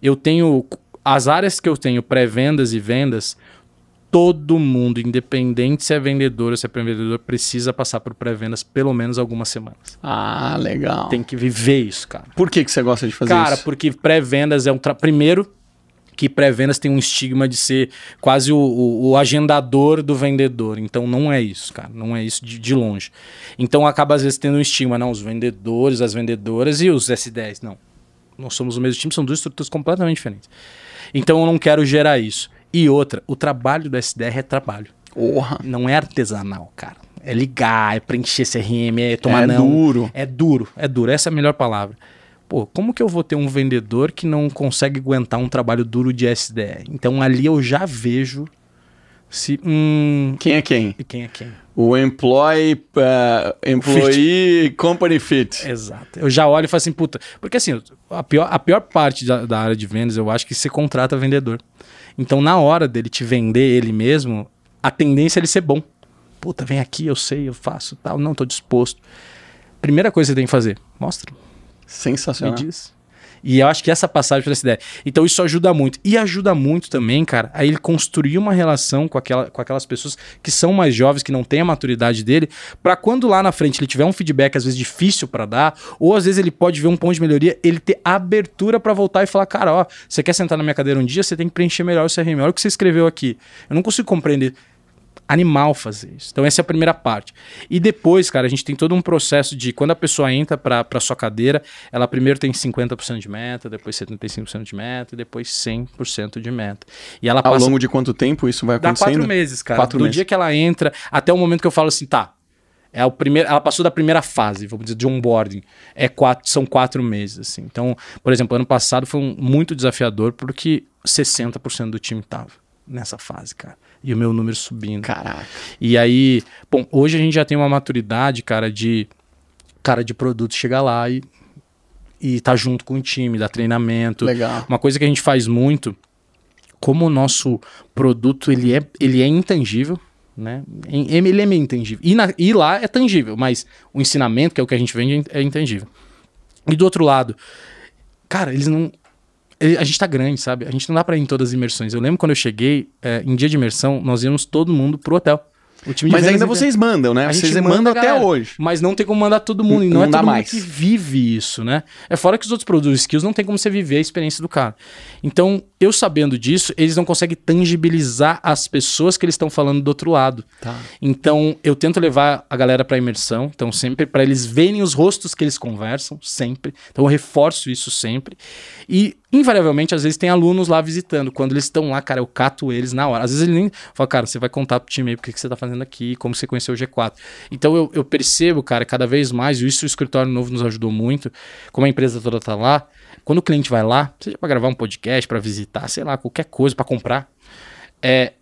eu tenho as áreas que eu tenho pré-vendas e vendas, todo mundo, independente se é vendedor ou se é pré-vendedor, precisa passar por pré-vendas pelo menos algumas semanas. Ah, legal. Tem que viver isso, cara. Por que, que você gosta de fazer cara, isso? Cara, porque pré-vendas é um. Tra... Primeiro, que pré-vendas tem um estigma de ser quase o, o, o, agendador do vendedor. Então não é isso, cara. Não é isso de, de, longe. Então acaba às vezes tendo um estigma, não, os vendedores, as vendedoras e os S10. Não. Nós somos o mesmo time, são duas estruturas completamente diferentes. Então eu não quero gerar isso. E outra, o trabalho do SDR é trabalho. Orra. Não é artesanal, cara. É ligar, é preencher CRM, é tomar é não. É duro. É duro, é duro. Essa é a melhor palavra. Pô, como que eu vou ter um vendedor que não consegue aguentar um trabalho duro de SDR? Então ali eu já vejo se. Hum, quem é quem? Quem é quem? O employee, uh, employee fit. company fit. Exato. Eu já olho e falo assim, puta. Porque assim, a pior, a pior parte da, da área de vendas, eu acho que você contrata vendedor. Então, na hora dele te vender ele mesmo, a tendência é ele ser bom. Puta, vem aqui, eu sei, eu faço tal. Não, tô disposto. Primeira coisa que você tem que fazer, mostra. Sensacional. Me diz. E eu acho que essa passagem foi essa ideia. Então isso ajuda muito. E ajuda muito também, cara, a ele construir uma relação com, aquela, com aquelas pessoas que são mais jovens, que não têm a maturidade dele, para quando lá na frente ele tiver um feedback, às vezes difícil para dar, ou às vezes ele pode ver um ponto de melhoria, ele ter abertura para voltar e falar: cara, ó, você quer sentar na minha cadeira um dia, você tem que preencher melhor o CRM. Olha o que você escreveu aqui. Eu não consigo compreender animal fazer isso. Então essa é a primeira parte. E depois, cara, a gente tem todo um processo de quando a pessoa entra para sua cadeira, ela primeiro tem 50% de meta, depois 75% de meta e depois 100% de meta. E ela Ao passa... longo de quanto tempo isso vai acontecendo? Dá quatro meses, cara. Quatro Do meses. dia que ela entra até o momento que eu falo assim, tá, é o primeiro, ela passou da primeira fase, vamos dizer, de onboarding. É quatro, são quatro meses, assim. Então, por exemplo, ano passado foi um, muito desafiador porque 60% do time estava nessa fase, cara. E o meu número subindo. Caraca. E aí, bom, hoje a gente já tem uma maturidade, cara, de cara de produto chegar lá e e tá junto com o time, dar treinamento. Legal. Uma coisa que a gente faz muito, como o nosso produto ele é, ele é intangível, né? Ele é meio intangível. E, na, e lá é tangível, mas o ensinamento, que é o que a gente vende, é intangível. E do outro lado, cara, eles não a gente tá grande, sabe? A gente não dá pra ir em todas as imersões. Eu lembro quando eu cheguei, é, em dia de imersão, nós íamos todo mundo pro hotel. mas ainda vocês mandam, né? A vocês manda até galera, hoje. Mas não tem como mandar todo mundo. E não, não é todo mais. mundo que vive isso, né? É fora que os outros produtos skills não tem como você viver a experiência do cara. Então, eu sabendo disso, eles não conseguem tangibilizar as pessoas que eles estão falando do outro lado. Tá. Então, eu tento levar a galera para imersão, então sempre para eles verem os rostos que eles conversam, sempre. Então, eu reforço isso sempre. E invariavelmente, às vezes tem alunos lá visitando. Quando eles estão lá, cara, eu cato eles na hora. Às vezes ele nem fala, cara, você vai contar pro time aí porque que você tá fazendo aqui, como você conheceu o G4. Então eu, eu percebo, cara, cada vez mais, e isso o escritório novo nos ajudou muito, como a empresa toda tá lá, quando o cliente vai lá, seja para gravar um podcast, para visitar, sei lá, qualquer coisa, para comprar, é,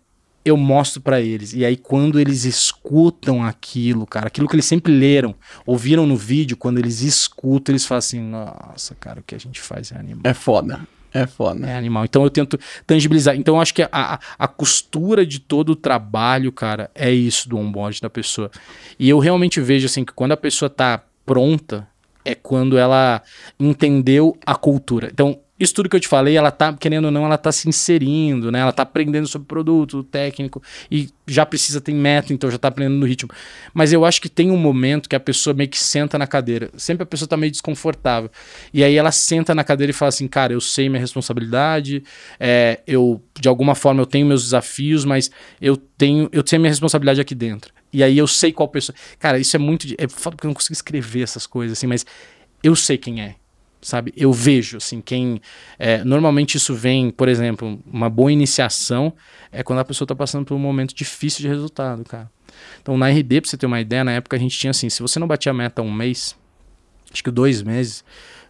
eu mostro para eles. E aí, quando eles escutam aquilo, cara, aquilo que eles sempre leram, ouviram no vídeo, quando eles escutam, eles falam assim: nossa, cara, o que a gente faz é animal. É foda. É foda. É animal. Então eu tento tangibilizar. Então eu acho que a, a, costura de todo o trabalho, cara, é isso do onboard da pessoa. E eu realmente vejo, assim, que quando a pessoa tá pronta, é quando ela entendeu a cultura. Então, isso tudo que eu te falei, ela tá, querendo ou não, ela tá se inserindo, né? Ela tá aprendendo sobre produto, técnico, e já precisa ter meta, então já tá aprendendo no ritmo. Mas eu acho que tem um momento que a pessoa meio que senta na cadeira. Sempre a pessoa tá meio desconfortável. E aí ela senta na cadeira e fala assim, cara, eu sei minha responsabilidade, é, eu, de alguma forma, eu tenho meus desafios, mas eu tenho, eu tenho minha responsabilidade aqui dentro. E aí eu sei qual pessoa. Cara, isso é muito. É foda porque eu não consigo escrever essas coisas, assim, mas eu sei quem é sabe? Eu vejo, assim, quem... É, normalmente isso vem, por exemplo, uma boa iniciação é quando a pessoa está passando por um momento difícil de resultado, cara. Então, na RD, para você ter uma ideia, na época a gente tinha assim, se você não batia a meta um mês, acho que dois meses,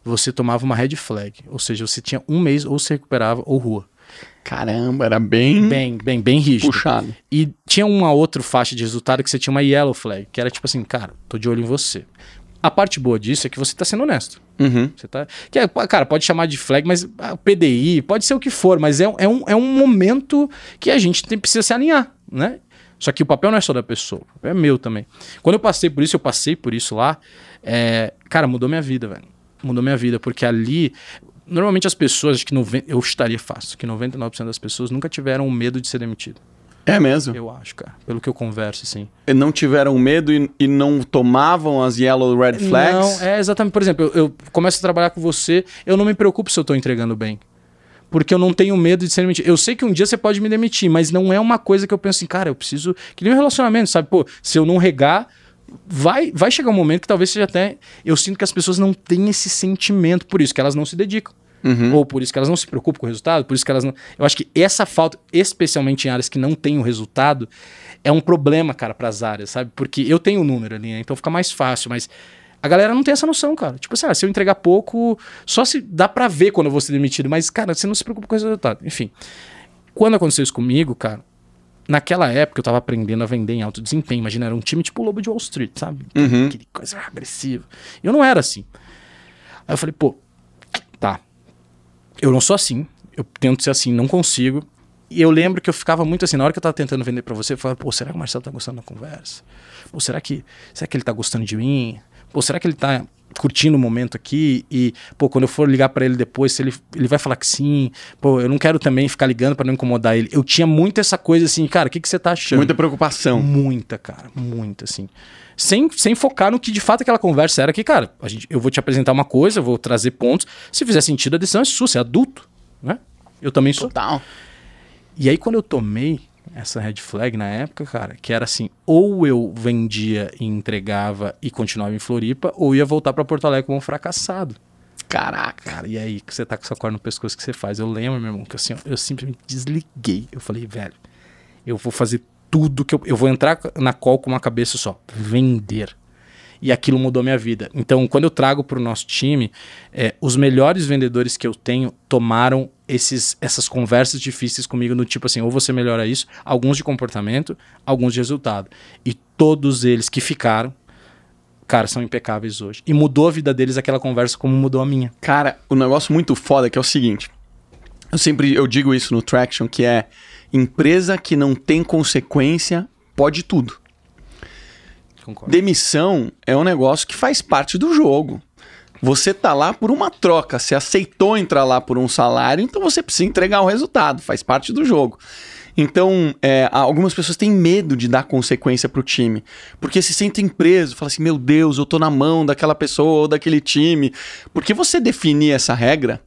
você tomava uma red flag. Ou seja, você tinha um mês ou se recuperava ou rua. Caramba, era bem... Bem, bem, bem rígido. Puxado. E tinha uma outra faixa de resultado que você tinha uma yellow flag, que era tipo assim, cara, tô de olho em você. A parte boa disso é que você está sendo honesto. Uhum. Você tá... que é, cara, pode chamar de flag, mas ah, PDI, pode ser o que for, mas é, é, um, é um momento que a gente tem, precisa se alinhar, né? Só que o papel não é só da pessoa, o papel é meu também. Quando eu passei por isso, eu passei por isso lá. É... cara, mudou minha vida, velho. Mudou minha vida, porque ali. Normalmente as pessoas, acho que 90, eu estaria fácil, que 99% das pessoas nunca tiveram medo de ser demitido. É mesmo? Eu acho, cara. Pelo que eu converso, sim. Não tiveram medo e, e, não tomavam as yellow red flags? Não, é exatamente. Por exemplo, eu, eu começo a trabalhar com você, eu não me preocupo se eu estou entregando bem porque eu não tenho medo de ser demitido. Eu sei que um dia você pode me demitir, mas não é uma coisa que eu penso assim, cara, eu preciso. Que nem um relacionamento, sabe? Pô, se eu não regar, vai, vai chegar um momento que talvez seja até. Eu sinto que as pessoas não têm esse sentimento, por isso que elas não se dedicam. Uhum. Ou por isso que elas não se preocupam com o resultado, por isso que elas não. Eu acho que essa falta, especialmente em áreas que não têm o resultado, é um problema, cara, para as áreas, sabe? Porque eu tenho o um número ali, né? então fica mais fácil, mas. A galera não tem essa noção, cara. Tipo assim, ah, se eu entregar pouco, só se dá para ver quando eu vou ser demitido, mas, cara, você não se preocupa com o resultado. Enfim. Quando aconteceu isso comigo, cara, naquela época eu tava aprendendo a vender em alto desempenho. Imagina, era um time tipo o Lobo de Wall Street, sabe? Uhum. Aquele coisa agressiva. Eu não era assim. Aí eu falei, pô, eu não sou assim. Eu tento ser assim, não consigo. E eu lembro que eu ficava muito assim, na hora que eu tava tentando vender para você, eu falava, pô, será que o Marcelo tá gostando da conversa? Pô, será que, será que ele tá gostando de mim? Pô, será que ele tá curtindo o momento aqui e, pô, quando eu for ligar para ele depois, se ele, ele vai falar que sim, pô, eu não quero também ficar ligando para não incomodar ele. Eu tinha muito essa coisa assim, cara, o que, que você tá achando? Muita preocupação. Muita, cara, muita, assim. Sem, sem focar no que de fato aquela conversa era, que, cara, a gente, eu vou te apresentar uma coisa, eu vou trazer pontos. Se fizer sentido, a decisão é sua, você é adulto, né? Eu também sou. Total. E aí, quando eu tomei, essa red flag na época, cara, que era assim, ou eu vendia e entregava e continuava em Floripa, ou ia voltar para Porto Alegre como um fracassado. Caraca. Cara, e aí que você tá com essa corda no pescoço que você faz? Eu lembro, meu irmão, que assim, eu simplesmente desliguei. Eu falei, velho, eu vou fazer tudo que eu. Eu vou entrar na call com uma cabeça só. Vender. E aquilo mudou minha vida. Então, quando eu trago para o nosso time, é, os melhores vendedores que eu tenho tomaram esses, essas conversas difíceis comigo, no tipo assim, ou você melhora isso, alguns de comportamento, alguns de resultado. E todos eles que ficaram, cara, são impecáveis hoje. E mudou a vida deles aquela conversa como mudou a minha. Cara, o um negócio muito foda é que é o seguinte. Eu sempre eu digo isso no Traction, que é empresa que não tem consequência pode tudo. Concordo. Demissão é um negócio que faz parte do jogo. Você tá lá por uma troca, você aceitou entrar lá por um salário, então você precisa entregar o resultado, faz parte do jogo. Então, é, algumas pessoas têm medo de dar consequência para o time, porque se sentem presos, falam assim: meu Deus, eu tô na mão daquela pessoa ou daquele time. Porque você definir essa regra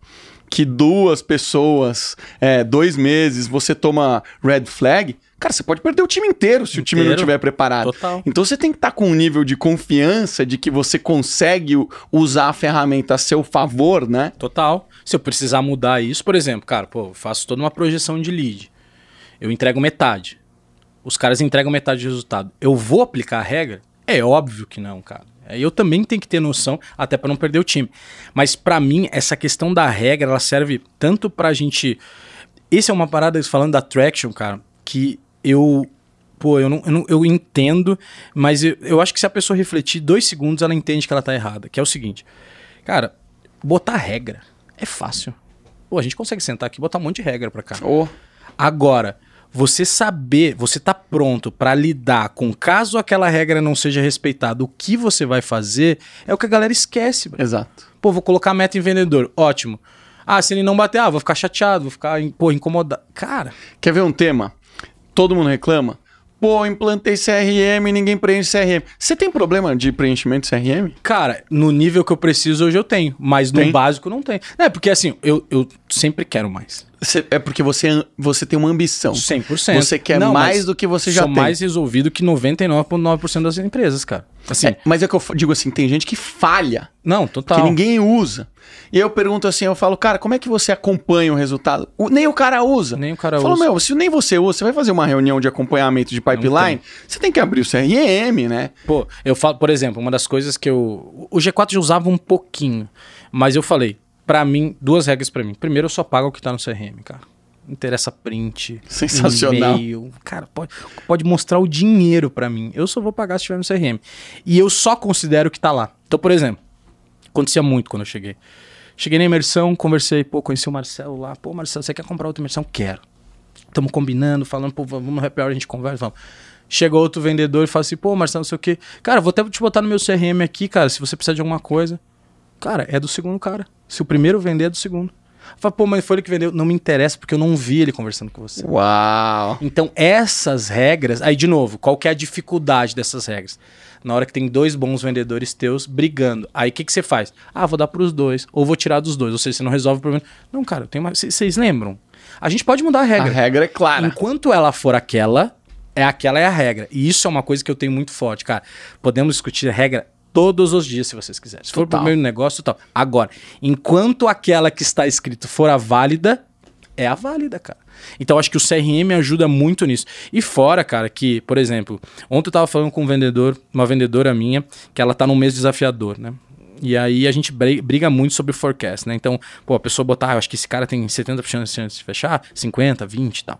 que duas pessoas, é, dois meses, você toma red flag, Cara, você pode perder o time inteiro se inteiro. o time não estiver preparado. Total. Então você tem que estar tá com um nível de confiança de que você consegue usar a ferramenta a seu favor, né? Total. Se eu precisar mudar isso, por exemplo, cara, pô, eu faço toda uma projeção de lead. Eu entrego metade. Os caras entregam metade do resultado. Eu vou aplicar a regra? É óbvio que não, cara. Eu também tenho que ter noção, até para não perder o time. Mas para mim, essa questão da regra, ela serve tanto para a gente. Esse é uma parada falando da traction, cara, que eu. Pô, eu, não, eu, não, eu entendo, mas eu, eu acho que se a pessoa refletir dois segundos, ela entende que ela tá errada. Que é o seguinte, cara, botar regra é fácil. Pô, a gente consegue sentar aqui e botar um monte de regra pra cá. Oh. Agora, você saber, você tá pronto para lidar com caso aquela regra não seja respeitada, o que você vai fazer é o que a galera esquece. Exato. Pô, vou colocar meta em vendedor. Ótimo. Ah, se ele não bater, ah, vou ficar chateado, vou ficar, pô, incomodado. Cara. Quer ver um tema? todo mundo reclama. Pô, implantei CRM, ninguém preenche CRM. Você tem problema de preenchimento de CRM? Cara, no nível que eu preciso hoje eu tenho, mas tem? no básico não tem. É, porque assim, eu, eu sempre quero mais. Cê, é porque você, você tem uma ambição. 100%. Você quer não, mais do que você já sou tem. mais resolvido que 99,9% das empresas, cara. Assim, é, mas é que eu digo assim, tem gente que falha. Não, total. Que ninguém usa. E eu pergunto assim, eu falo, cara, como é que você acompanha o resultado? O, nem o cara usa. Nem o cara eu usa. Falo, meu, se nem você usa, você vai fazer uma reunião de acompanhamento de pipeline, você tem que abrir o CRM, né? Pô, eu falo, por exemplo, uma das coisas que eu... O G4 já usava um pouquinho, mas eu falei, para mim, duas regras para mim. Primeiro, eu só pago o que tá no CRM, cara. Interessa print, sensacional. E-mail. Cara, pode, pode mostrar o dinheiro para mim. Eu só vou pagar se tiver no CRM. E eu só considero que tá lá. Então, por exemplo, acontecia muito quando eu cheguei. Cheguei na imersão, conversei, pô, conheci o Marcelo lá. Pô, Marcelo, você quer comprar outra imersão? Quero. Estamos combinando, falando, pô, vamos no happy hour, a gente conversa, vamos. Chega outro vendedor e fala assim, pô, Marcelo, não sei o quê. Cara, vou até te botar no meu CRM aqui, cara, se você precisar de alguma coisa. Cara, é do segundo cara. Se o primeiro vender, é do segundo. Fala, pô, mas foi ele que vendeu. Não me interessa, porque eu não vi ele conversando com você. Uau! Então, essas regras. Aí, de novo, qual que é a dificuldade dessas regras? Na hora que tem dois bons vendedores teus brigando, aí o que, que você faz? Ah, vou dar para os dois, ou vou tirar dos dois. Ou seja, você não resolve o problema. Não, cara, tem uma. Vocês lembram? A gente pode mudar a regra. A regra é clara. Enquanto ela for aquela, é aquela é a regra. E isso é uma coisa que eu tenho muito forte, cara. Podemos discutir a regra todos os dias, se vocês quiserem. Se for o pro meu negócio, tal. Agora, enquanto aquela que está escrito for a válida, é a válida, cara. Então acho que o CRM ajuda muito nisso. E fora, cara, que, por exemplo, ontem eu tava falando com um vendedor, uma vendedora minha, que ela tá num mês desafiador, né? E aí a gente briga muito sobre forecast, né? Então, pô, a pessoa botar, ah, eu acho que esse cara tem 70% de chance de fechar, 50, 20 e tal.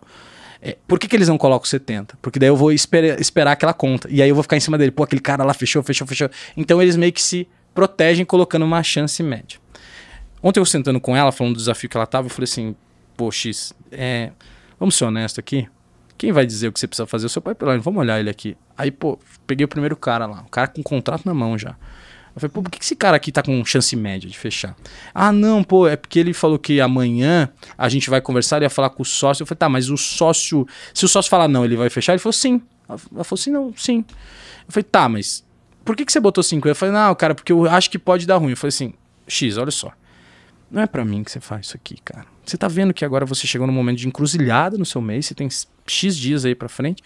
É, por que, que eles não colocam 70? Porque daí eu vou esper esperar aquela conta. E aí eu vou ficar em cima dele. Pô, aquele cara lá fechou, fechou, fechou. Então eles meio que se protegem colocando uma chance média. Ontem eu sentando com ela, falando do desafio que ela tava, eu falei assim: pô, X, é, vamos ser honesto aqui. Quem vai dizer o que você precisa fazer? O seu pai, pelo vamos olhar ele aqui. Aí, pô, peguei o primeiro cara lá, o cara com contrato na mão já. Eu falei, pô, por que esse cara aqui tá com chance média de fechar? Ah, não, pô, é porque ele falou que amanhã a gente vai conversar, ele ia falar com o sócio. Eu falei, tá, mas o sócio. Se o sócio falar não, ele vai fechar? Ele falou, sim. Ela falou assim, não, sim. Eu falei, tá, mas por que, que você botou 5? Eu falei, não, cara, porque eu acho que pode dar ruim. Eu falei assim, X, olha só. Não é para mim que você faz isso aqui, cara. Você tá vendo que agora você chegou num momento de encruzilhada no seu mês, você tem X dias aí pra frente,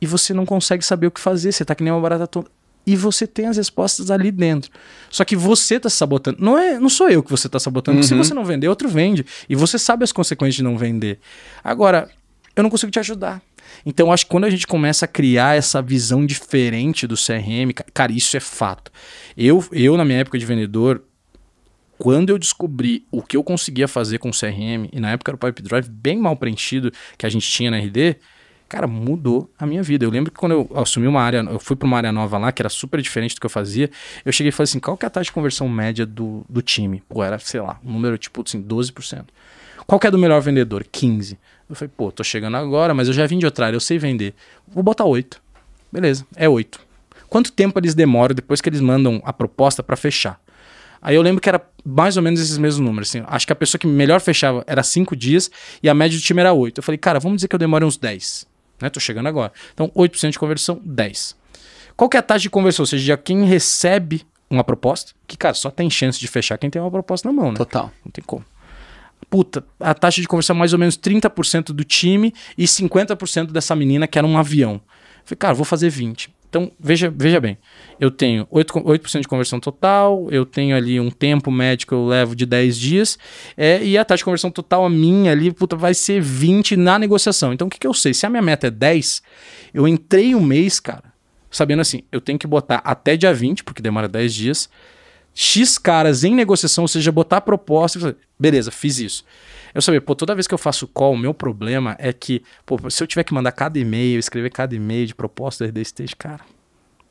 e você não consegue saber o que fazer, você tá que nem uma barata toda e você tem as respostas ali dentro. Só que você está sabotando. Não é, não sou eu que você está sabotando. Uhum. Se você não vender, outro vende. E você sabe as consequências de não vender. Agora, eu não consigo te ajudar. Então, acho que quando a gente começa a criar essa visão diferente do CRM, cara, isso é fato. Eu, eu na minha época de vendedor, quando eu descobri o que eu conseguia fazer com o CRM, e na época era o Pipe Drive bem mal preenchido que a gente tinha na RD, Cara, mudou a minha vida. Eu lembro que quando eu assumi uma área, eu fui para uma área nova lá, que era super diferente do que eu fazia, eu cheguei e falei assim: qual que é a taxa de conversão média do, do time? Pô, era, sei lá, um número tipo assim, 12%. Qual que é do melhor vendedor? 15%. Eu falei, pô, tô chegando agora, mas eu já vim de outra área, eu sei vender. Vou botar 8. Beleza, é 8. Quanto tempo eles demoram depois que eles mandam a proposta para fechar? Aí eu lembro que era mais ou menos esses mesmos números. Assim, acho que a pessoa que melhor fechava era 5 dias e a média do time era 8. Eu falei, cara, vamos dizer que eu demore uns 10. Né? Tô chegando agora. Então, 8% de conversão, 10. Qual que é a taxa de conversão? Ou seja, quem recebe uma proposta, que, cara, só tem chance de fechar quem tem uma proposta na mão, né? Total. Não tem como. Puta, a taxa de conversão é mais ou menos 30% do time e 50% dessa menina que era um avião. falei, cara, vou fazer 20. Então, veja, veja bem, eu tenho 8%, 8 de conversão total, eu tenho ali um tempo médio que eu levo de 10 dias, é, e a taxa de conversão total a minha ali, puta, vai ser 20 na negociação. Então, o que, que eu sei? Se a minha meta é 10, eu entrei um mês, cara, sabendo assim, eu tenho que botar até dia 20, porque demora 10 dias, X caras em negociação, ou seja, botar proposta, beleza, fiz isso. Eu sabia, pô, toda vez que eu faço call, o meu problema é que, pô, se eu tiver que mandar cada e-mail, escrever cada e-mail de proposta da RD Stage, cara,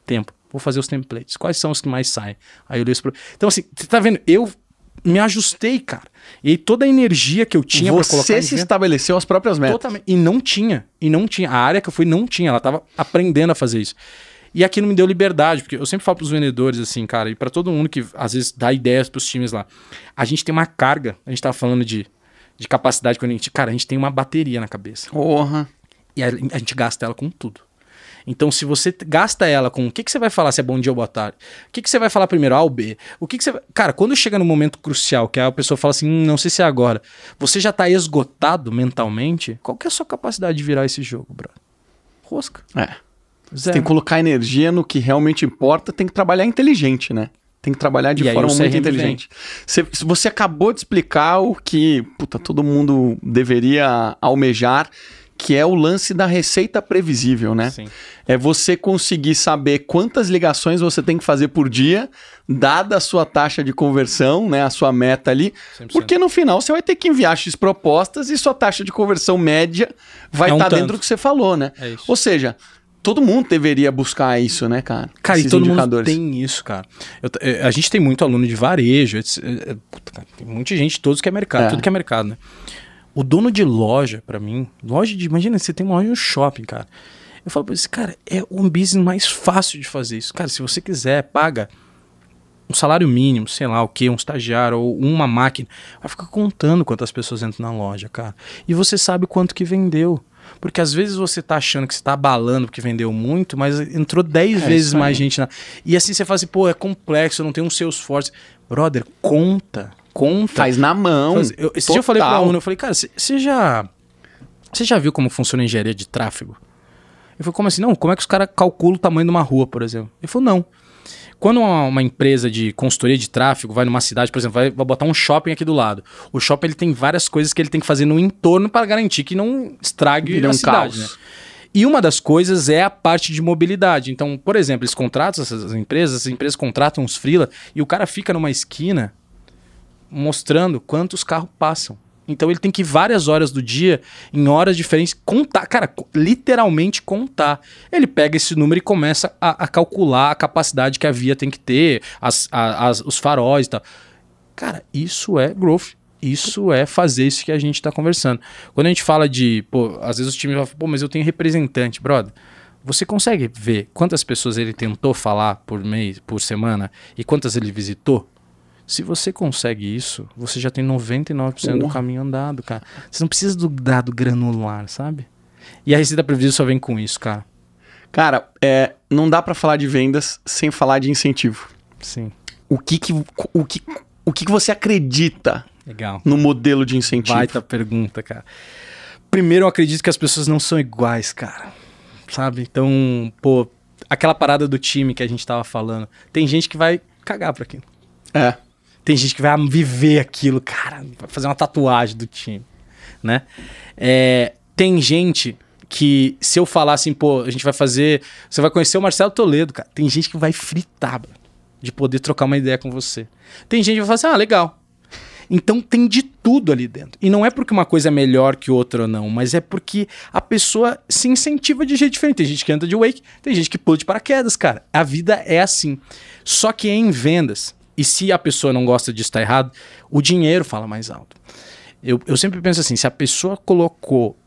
tempo. Vou fazer os templates. Quais são os que mais saem? Aí eu li os problemas. Então, assim, você tá vendo? Eu me ajustei, cara. E toda a energia que eu tinha pra colocar. Você se estabeleceu as próprias metas. Totalmente. E não tinha. E não tinha. A área que eu fui não tinha. Ela tava aprendendo a fazer isso. E aqui não me deu liberdade, porque eu sempre falo para os vendedores assim, cara, e para todo mundo que às vezes dá ideias para os times lá. A gente tem uma carga, a gente tava falando de de capacidade quando a gente. Cara, a gente tem uma bateria na cabeça. Porra. E a, a gente gasta ela com tudo. Então, se você gasta ela com o que, que você vai falar se é bom dia ou boa tarde, o que, que você vai falar primeiro, A ou B, o que, que você. Cara, quando chega no momento crucial, que a pessoa fala assim, hum, não sei se é agora, você já tá esgotado mentalmente, qual que é a sua capacidade de virar esse jogo, brother? Rosca. É. Zero. Você tem que colocar energia no que realmente importa, tem que trabalhar inteligente, né? Tem que trabalhar de e forma muito inteligente. Você, você acabou de explicar o que puta, todo mundo deveria almejar, que é o lance da receita previsível, né? Sim. É você conseguir saber quantas ligações você tem que fazer por dia, dada a sua taxa de conversão, né, a sua meta ali, 100%. porque no final você vai ter que enviar X propostas e sua taxa de conversão média vai estar é um tá dentro do que você falou, né? É Ou seja, todo mundo deveria buscar isso, né, cara? Cara, Esses e todo mundo tem isso, cara. Eu, eh, a gente tem muito aluno de varejo, eh, eh, puta, cara, tem muita gente, todos que é mercado, é. tudo que é mercado, né? O dono de loja, para mim, loja de. Imagina, você tem uma loja no shopping, cara. Eu falo pra esse cara, é um business mais fácil de fazer isso. Cara, se você quiser, paga um salário mínimo, sei lá o que, um estagiário ou uma máquina. Vai ficar contando quantas pessoas entram na loja, cara. E você sabe quanto que vendeu. Porque às vezes você tá achando que você tá abalando porque vendeu muito, mas entrou 10 é vezes mais gente na. E assim você fala assim, pô, é complexo, não tem um seus fortes. Brother, conta. Conta. Faz na mão. Faz... Eu, esse total. dia eu falei pra aluno, eu falei, cara, você já. Você já viu como funciona a engenharia de tráfego? Eu falei, como assim? Não, como é que os caras calculam o tamanho de uma rua, por exemplo? Ele falou, não. Quando uma, uma, empresa de consultoria de tráfego vai numa cidade, por exemplo, vai, vai, botar um shopping aqui do lado. O shopping ele tem várias coisas que ele tem que fazer no entorno para garantir que não estrague Vira a um cidade, né? E uma das coisas é a parte de mobilidade. Então, por exemplo, eles contratam essas empresas, as empresas contratam os freela e o cara fica numa esquina mostrando quantos carros passam. Então ele tem que ir várias horas do dia, em horas diferentes, contar, cara, literalmente contar. Ele pega esse número e começa a, a calcular a capacidade que a via tem que ter, as, a, as, os faróis e tal. Cara, isso é growth. Isso é fazer isso que a gente está conversando. Quando a gente fala de, pô, às vezes o time fala, pô, mas eu tenho representante, brother. Você consegue ver quantas pessoas ele tentou falar por mês, por semana e quantas ele visitou? Se você consegue isso, você já tem 99% uhum. do caminho andado, cara. Você não precisa do dado granular, sabe? E a receita previsível só vem com isso, cara. Cara, é, não dá para falar de vendas sem falar de incentivo. Sim. O que que, o que, o que, que você acredita Legal. no modelo de incentivo? Baita pergunta, cara. Primeiro, eu acredito que as pessoas não são iguais, cara. Sabe? Então, pô, aquela parada do time que a gente tava falando. Tem gente que vai cagar pra aquilo. É. Tem gente que vai viver aquilo, cara, vai fazer uma tatuagem do time, né? É, tem gente que se eu falar assim, pô, a gente vai fazer, você vai conhecer o Marcelo Toledo, cara. Tem gente que vai fritar bro, de poder trocar uma ideia com você. Tem gente que vai falar assim, ah, legal. Então tem de tudo ali dentro. E não é porque uma coisa é melhor que outra ou não, mas é porque a pessoa se incentiva de jeito diferente. Tem gente que anda de wake, tem gente que pula de paraquedas, cara. A vida é assim. Só que é em vendas, e se a pessoa não gosta de estar tá errado, o dinheiro fala mais alto. Eu, eu sempre penso assim: se a pessoa colocou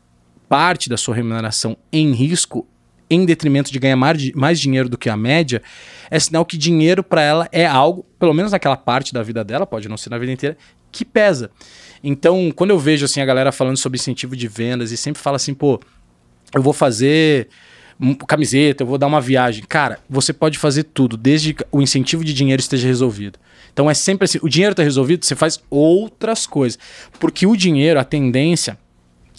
parte da sua remuneração em risco, em detrimento de ganhar mais, mais dinheiro do que a média, é sinal que dinheiro para ela é algo, pelo menos naquela parte da vida dela, pode não ser na vida inteira, que pesa. Então, quando eu vejo assim a galera falando sobre incentivo de vendas e sempre fala assim, pô, eu vou fazer camiseta, eu vou dar uma viagem. Cara, você pode fazer tudo, desde que o incentivo de dinheiro esteja resolvido. Então é sempre assim: o dinheiro está resolvido, você faz outras coisas. Porque o dinheiro, a tendência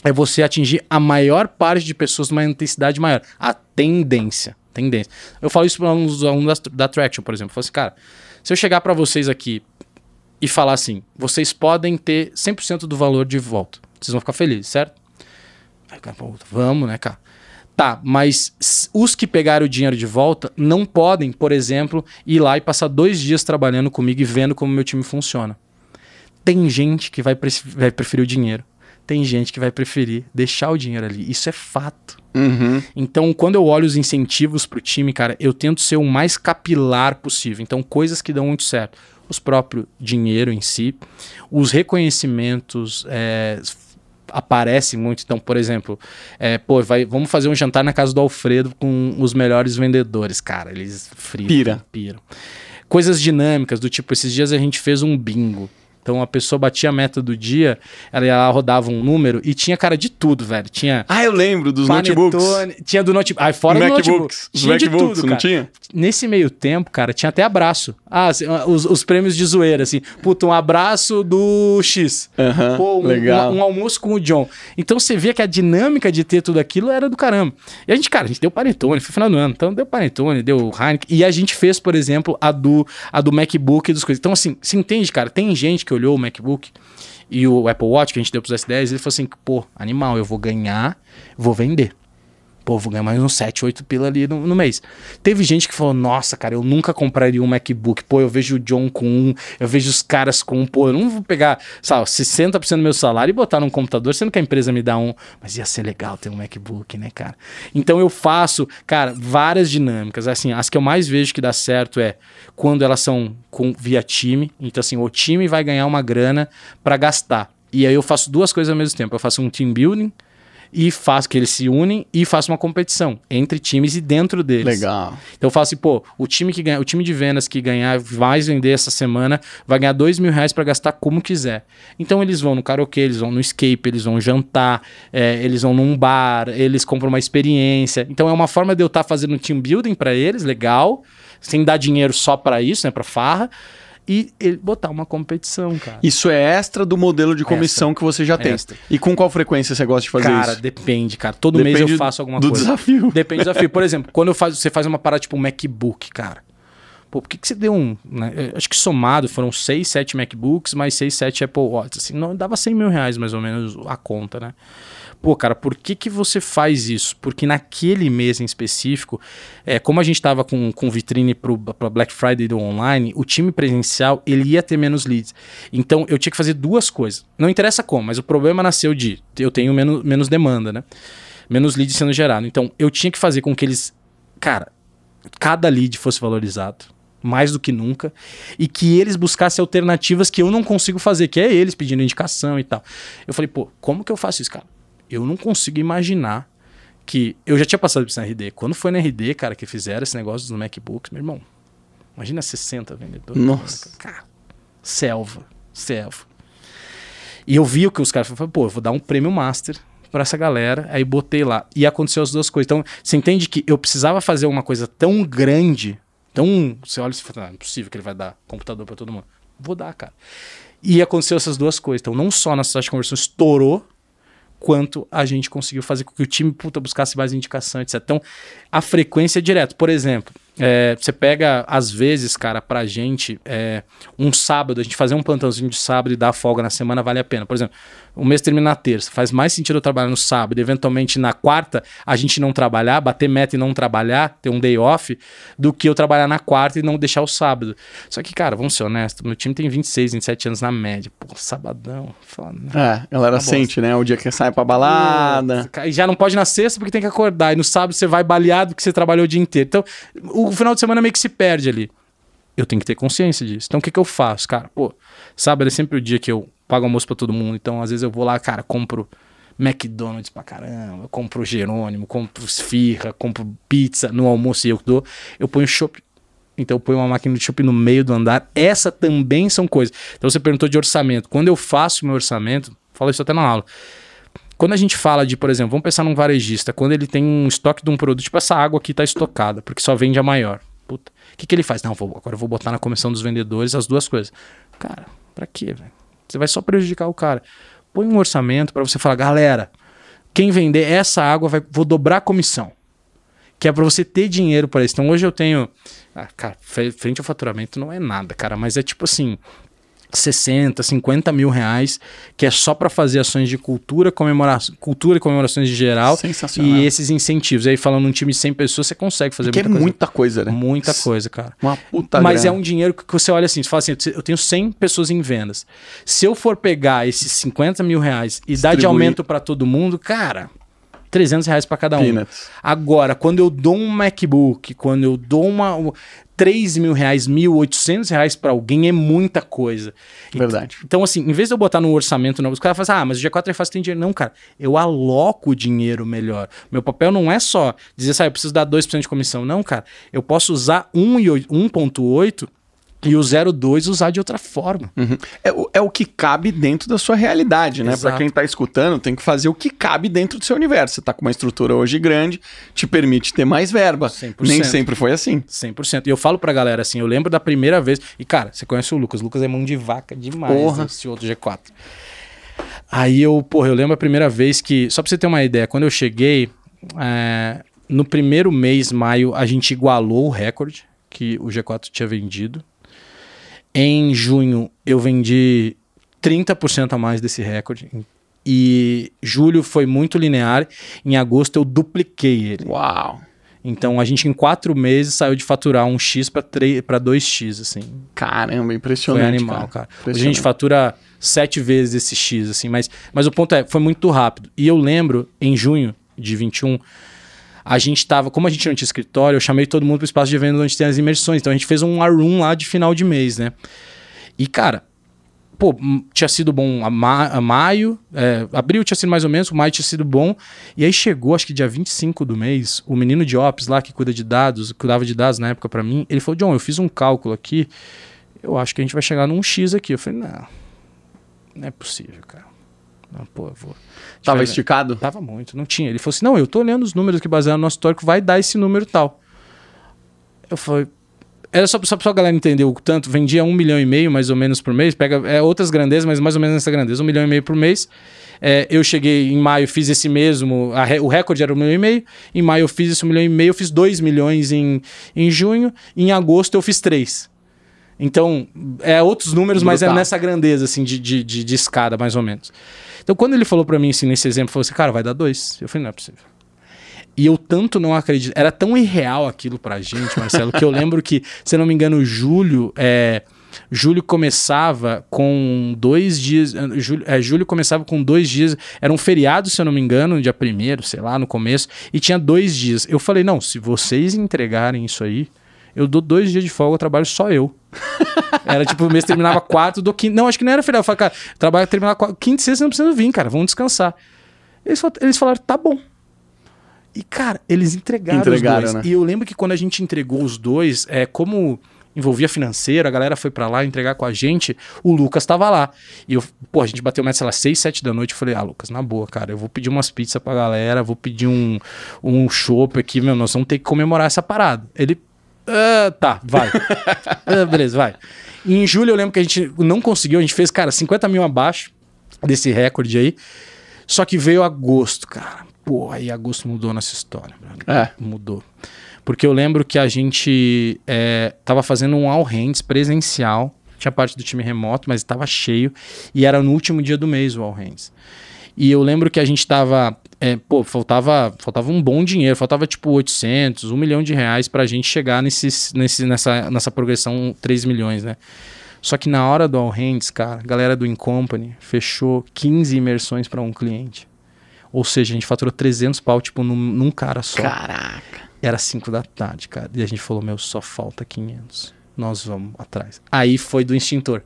é você atingir a maior parte de pessoas numa intensidade maior. A tendência. Tendência. Eu falo isso para alunos, alunos da, da Traction, por exemplo. Eu falo assim, cara, se eu chegar para vocês aqui e falar assim, vocês podem ter 100% do valor de volta. Vocês vão ficar felizes, certo? Aí cara, vamos, né, cara? Tá, mas os que pegaram o dinheiro de volta não podem, por exemplo, ir lá e passar dois dias trabalhando comigo e vendo como meu time funciona. Tem gente que vai, vai preferir o dinheiro. Tem gente que vai preferir deixar o dinheiro ali. Isso é fato. Uhum. Então, quando eu olho os incentivos pro time, cara, eu tento ser o mais capilar possível. Então, coisas que dão muito certo. Os próprios dinheiro em si, os reconhecimentos, é, aparece muito. Então, por exemplo, é, pô, vai, vamos fazer um jantar na casa do Alfredo com os melhores vendedores, cara. Eles fritam, pira. piram. Coisas dinâmicas, do tipo, esses dias a gente fez um bingo. Então a pessoa batia a meta do dia, ela, ela rodava um número e tinha cara de tudo, velho. Tinha. Ah, eu lembro dos panetone, notebooks. Tinha do notebook. aí fora MacBooks, do notebook. Tinha MacBooks, de tudo, não cara. não tinha? Nesse meio tempo, cara, tinha até abraço. Ah, assim, ah, os, os, prêmios de zoeira, assim. Puta, um abraço do X. Uhum, Pô, um, legal. Um, um, almoço com o John. Então você vê que a dinâmica de ter tudo aquilo era do caramba. E a gente, cara, a gente deu panetone, foi final do ano. Então deu panetone, deu Heineken. E a gente fez, por exemplo, a do, a do MacBook e dos coisas. Então, assim, se entende, cara, tem gente que olhou o MacBook e o Apple Watch que a gente deu para os S10, ele falou assim: pô, animal, eu vou ganhar, vou vender. Pô, vou ganhar mais uns 7, 8 pila ali no, no, mês. Teve gente que falou, nossa, cara, eu nunca compraria um MacBook. Pô, eu vejo o John com um, eu vejo os caras com um. Pô, eu não vou pegar, sabe, 60% do meu salário e botar num computador, sendo que a empresa me dá um. Mas ia ser legal ter um MacBook, né, cara? Então eu faço, cara, várias dinâmicas. Assim, as que eu mais vejo que dá certo é quando elas são com, via time. Então, assim, o time vai ganhar uma grana para gastar. E aí eu faço duas coisas ao mesmo tempo. Eu faço um team building e faz que eles se unem e façam uma competição entre times e dentro deles. Legal. Então eu falo assim, pô, o time que ganha, o time de vendas que ganhar mais vender essa semana vai ganhar dois mil reais para gastar como quiser. Então eles vão no karaokê, eles vão no escape, eles vão jantar, é, eles vão num bar, eles compram uma experiência. Então é uma forma de eu estar tá fazendo um team building para eles, legal, sem dar dinheiro só para isso, né, para farra e botar uma competição, cara. Isso é extra do modelo de comissão extra. que você já tem. Extra. E com qual frequência você gosta de fazer cara, isso? Cara, depende, cara. Todo depende mês eu faço alguma do coisa. Do desafio. Depende do desafio. Por exemplo, quando eu faço, você faz uma parada tipo um MacBook, cara. Pô, por que, que você deu um. Né? Acho que somado foram 6, 7 MacBooks mais 6, 7 Apple Watch. Assim, não dava 100 mil reais mais ou menos a conta, né? pô, cara, por que, que você faz isso? Porque naquele mês em específico, é, como a gente estava com, com vitrine para Black Friday do online, o time presencial ele ia ter menos leads. Então eu tinha que fazer duas coisas. Não interessa como, mas o problema nasceu de eu tenho menos, menos demanda, né? Menos leads sendo gerado. Então eu tinha que fazer com que eles, cara, cada lead fosse valorizado mais do que nunca, e que eles buscassem alternativas que eu não consigo fazer, que é eles pedindo indicação e tal. Eu falei, pô, como que eu faço isso, cara? eu não consigo imaginar que. Eu já tinha passado por RD. Quando foi na RD, cara, que fizeram esse negócio dos MacBooks, meu irmão, imagina 60 vendedores. Né, Nossa. Cara, selva, selva. E eu vi o que os caras falaram, pô, eu vou dar um prêmio master para essa galera, aí botei lá. E aconteceu as duas coisas. Então, você entende que eu precisava fazer uma coisa tão grande, tão. Você olha e fala, não ah, é possível que ele vai dar computador para todo mundo. Vou dar, cara. E aconteceu essas duas coisas. Então, não só na sociedade de conversão estourou, quanto a gente conseguiu fazer com que o time puta, buscasse mais indicação, etc. Então, a frequência é direto. Por exemplo, é, você pega, às vezes, cara, pra gente, é, um sábado, a gente fazer um plantãozinho de sábado e dar folga na semana vale a pena. Por exemplo, o mês termina na terça, faz mais sentido eu trabalhar no sábado, eventualmente na quarta a gente não trabalhar, bater meta e não trabalhar, ter um day off, do que eu trabalhar na quarta e não deixar o sábado. Só que, cara, vamos ser honestos, meu time tem 26, 27 anos na média. Pô, sabadão. Fala, é, galera tá sente, bosta. né? O dia que sai pra balada. E já não pode na sexta porque tem que acordar. E no sábado você vai baleado porque você trabalhou o dia inteiro. Então, o final de semana meio que se perde ali. Eu tenho que ter consciência disso. Então, o que, que eu faço, cara? Pô, sábado é sempre o dia que eu pago almoço pra todo mundo. Então, às vezes eu vou lá, cara, compro McDonald's pra caramba, compro Jerônimo, compro esfirra, compro pizza no almoço e eu dou. Eu ponho shopping. Então eu ponho uma máquina de shopping no meio do andar. Essa também são coisas. Então você perguntou de orçamento. Quando eu faço meu orçamento, falo isso até na aula. Quando a gente fala de, por exemplo, vamos pensar num varejista, quando ele tem um estoque de um produto, tipo essa água aqui tá estocada, porque só vende a maior. Puta. O que, que ele faz? Não, vou, agora eu vou botar na comissão dos vendedores as duas coisas. Cara, pra quê, velho? Você vai só prejudicar o cara. Põe um orçamento para você falar, galera, quem vender essa água, vai, vou dobrar a comissão. Que é para você ter dinheiro para isso. Então hoje eu tenho. Ah, cara, frente ao faturamento não é nada, cara, mas é tipo assim. 60, 50 mil reais, que é só para fazer ações de cultura, comemora... cultura e comemorações de geral. Sensacional. E esses incentivos. Aí, falando um time de 100 pessoas, você consegue fazer Porque é muita é coisa. muita coisa, né? Muita coisa, cara. Uma puta Mas grana. é um dinheiro que você olha assim, você fala assim, eu tenho 100 pessoas em vendas. Se eu for pegar esses 50 mil reais e Distribuir. dar de aumento para todo mundo, cara... 300 reais para cada um. Peanuts. Agora, quando eu dou um MacBook, quando eu dou uma. 3 mil reais, 1.800 reais para alguém é muita coisa. Verdade. Então, então, assim, em vez de eu botar no orçamento novo, os caras falam assim, ah, mas o G4 é fácil, tem dinheiro. Não, cara, eu aloco o dinheiro melhor. Meu papel não é só dizer, sabe, assim, ah, eu preciso dar 2% de comissão. Não, cara, eu posso usar 1,8% e o 02 usar de outra forma. Uhum. É, é, o que cabe dentro da sua realidade, né? Para quem está escutando, tem que fazer o que cabe dentro do seu universo. Você tá com uma estrutura hoje grande, te permite ter mais verba. 100%. Nem sempre foi assim. 100%. E eu falo pra galera assim, eu lembro da primeira vez. E cara, você conhece o Lucas. O Lucas é mão de vaca demais porra. esse outro G4. Aí eu, porra, eu lembro a primeira vez que. Só pra você ter uma ideia, quando eu cheguei, é, no primeiro mês, maio, a gente igualou o recorde que o G4 tinha vendido. Em junho, eu vendi 30% a mais desse recorde. E julho foi muito linear. Em agosto, eu dupliquei ele. Uau! Então a gente em quatro meses saiu de faturar um X para 2X, assim. Caramba, impressionante. Foi animal, cara. cara. a gente fatura sete vezes esse X, assim, mas, mas o ponto é, foi muito rápido. E eu lembro, em junho de 21, a gente estava, como a gente não tinha escritório, eu chamei todo mundo para o espaço de evento onde tem as imersões. Então a gente fez um arum room lá de final de mês, né? E, cara, pô, tinha sido bom a, ma a maio, é, abril tinha sido mais ou menos, maio tinha sido bom. E aí chegou, acho que dia 25 do mês, o menino de Ops lá que cuida de dados, cuidava de dados na época para mim, ele falou: John, eu fiz um cálculo aqui, eu acho que a gente vai chegar num X aqui. Eu falei: não, não é possível, cara. Não, ah, pô, vou. Tava esticado? Tava muito, não tinha. Ele falou assim: não, eu tô olhando os números que baseado no nosso histórico, vai dar esse número tal. Eu falei. Era só, só pra galera entender o tanto, vendia um milhão e meio mais ou menos por mês, pega é, outras grandezas, mas mais ou menos nessa grandeza, um milhão e meio por mês. É, eu cheguei em maio, fiz esse mesmo, a, o recorde era um milhão e meio, em maio eu fiz esse um milhão e meio, eu fiz dois milhões em, em junho, em agosto eu fiz três. Então, é outros números, mas é nessa grandeza, assim, de, de, de, de escada, mais ou menos. Então, quando ele falou para mim, assim, nesse exemplo, falou assim, cara, vai dar dois. Eu falei, não é possível. E eu tanto não acredito. Era tão irreal aquilo pra gente, Marcelo, que eu lembro que, se não me engano, julho. É, julho começava com dois dias. Julho, é, julho começava com dois dias. Era um feriado, se eu não me engano, dia primeiro, sei lá, no começo. E tinha dois dias. Eu falei, não, se vocês entregarem isso aí, eu dou dois dias de folga, eu trabalho só eu. era tipo, o mês terminava quatro do quinto. Não, acho que não era feriado. Eu falei, cara, trabalho terminar quatro, quinta e sexta, não precisa vir, cara, vamos descansar. Eles, eles falaram, tá bom. E, cara, eles entregaram, entregaram os dois. Né? E eu lembro que quando a gente entregou os dois, é como envolvia financeiro, a galera foi para lá entregar com a gente, o Lucas tava lá. E eu, pô, a gente bateu meta, sei lá, 6, 7 da noite, eu falei, ah, Lucas, na boa, cara, eu vou pedir umas pizzas pra galera, vou pedir um, um chopp aqui, meu, nós vamos ter que comemorar essa parada. Ele ah, tá, vai. Ah, beleza, vai. E em julho eu lembro que a gente não conseguiu, a gente fez, cara, 50 mil abaixo desse recorde aí. Só que veio agosto, cara. Pô, aí agosto mudou nossa história. É. Mudou. Porque eu lembro que a gente é, tava fazendo um all hands presencial. Tinha parte do time remoto, mas estava cheio. E era no último dia do mês o all hands. E eu lembro que a gente tava. É, pô, faltava, faltava um bom dinheiro, faltava tipo 800, 1 milhão de reais pra gente chegar nesses, nesse, nessa, nessa progressão 3 milhões, né? Só que na hora do All Hands, cara, a galera do Incompany fechou 15 imersões para um cliente. Ou seja, a gente faturou 300 pau, tipo, num, num cara só. Caraca! Era 5 da tarde, cara. E a gente falou, meu, só falta 500. Nós vamos atrás. Aí foi do extintor.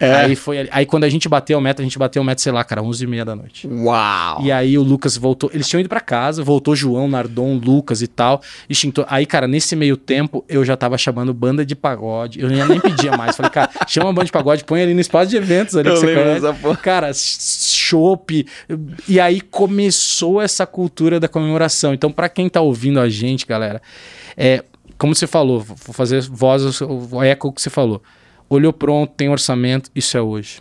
É. Aí foi Aí quando a gente bateu meta, a gente bateu meta, sei lá, cara, 11 e meia da noite. Uau! E aí o Lucas voltou. Eles tinham ido para casa, voltou João, Nardon, Lucas e tal. Extintor. Aí, cara, nesse meio tempo, eu já tava chamando banda de pagode. Eu nem pedia mais. Falei, cara, chama a banda de pagode, põe ali no espaço de eventos ali eu que você conhece. Cara, Chope. E aí começou essa cultura da comemoração. Então, para quem tá ouvindo a gente, galera, é, como você falou, vou fazer voz, o eco que você falou olhou pronto, tem orçamento, isso é hoje.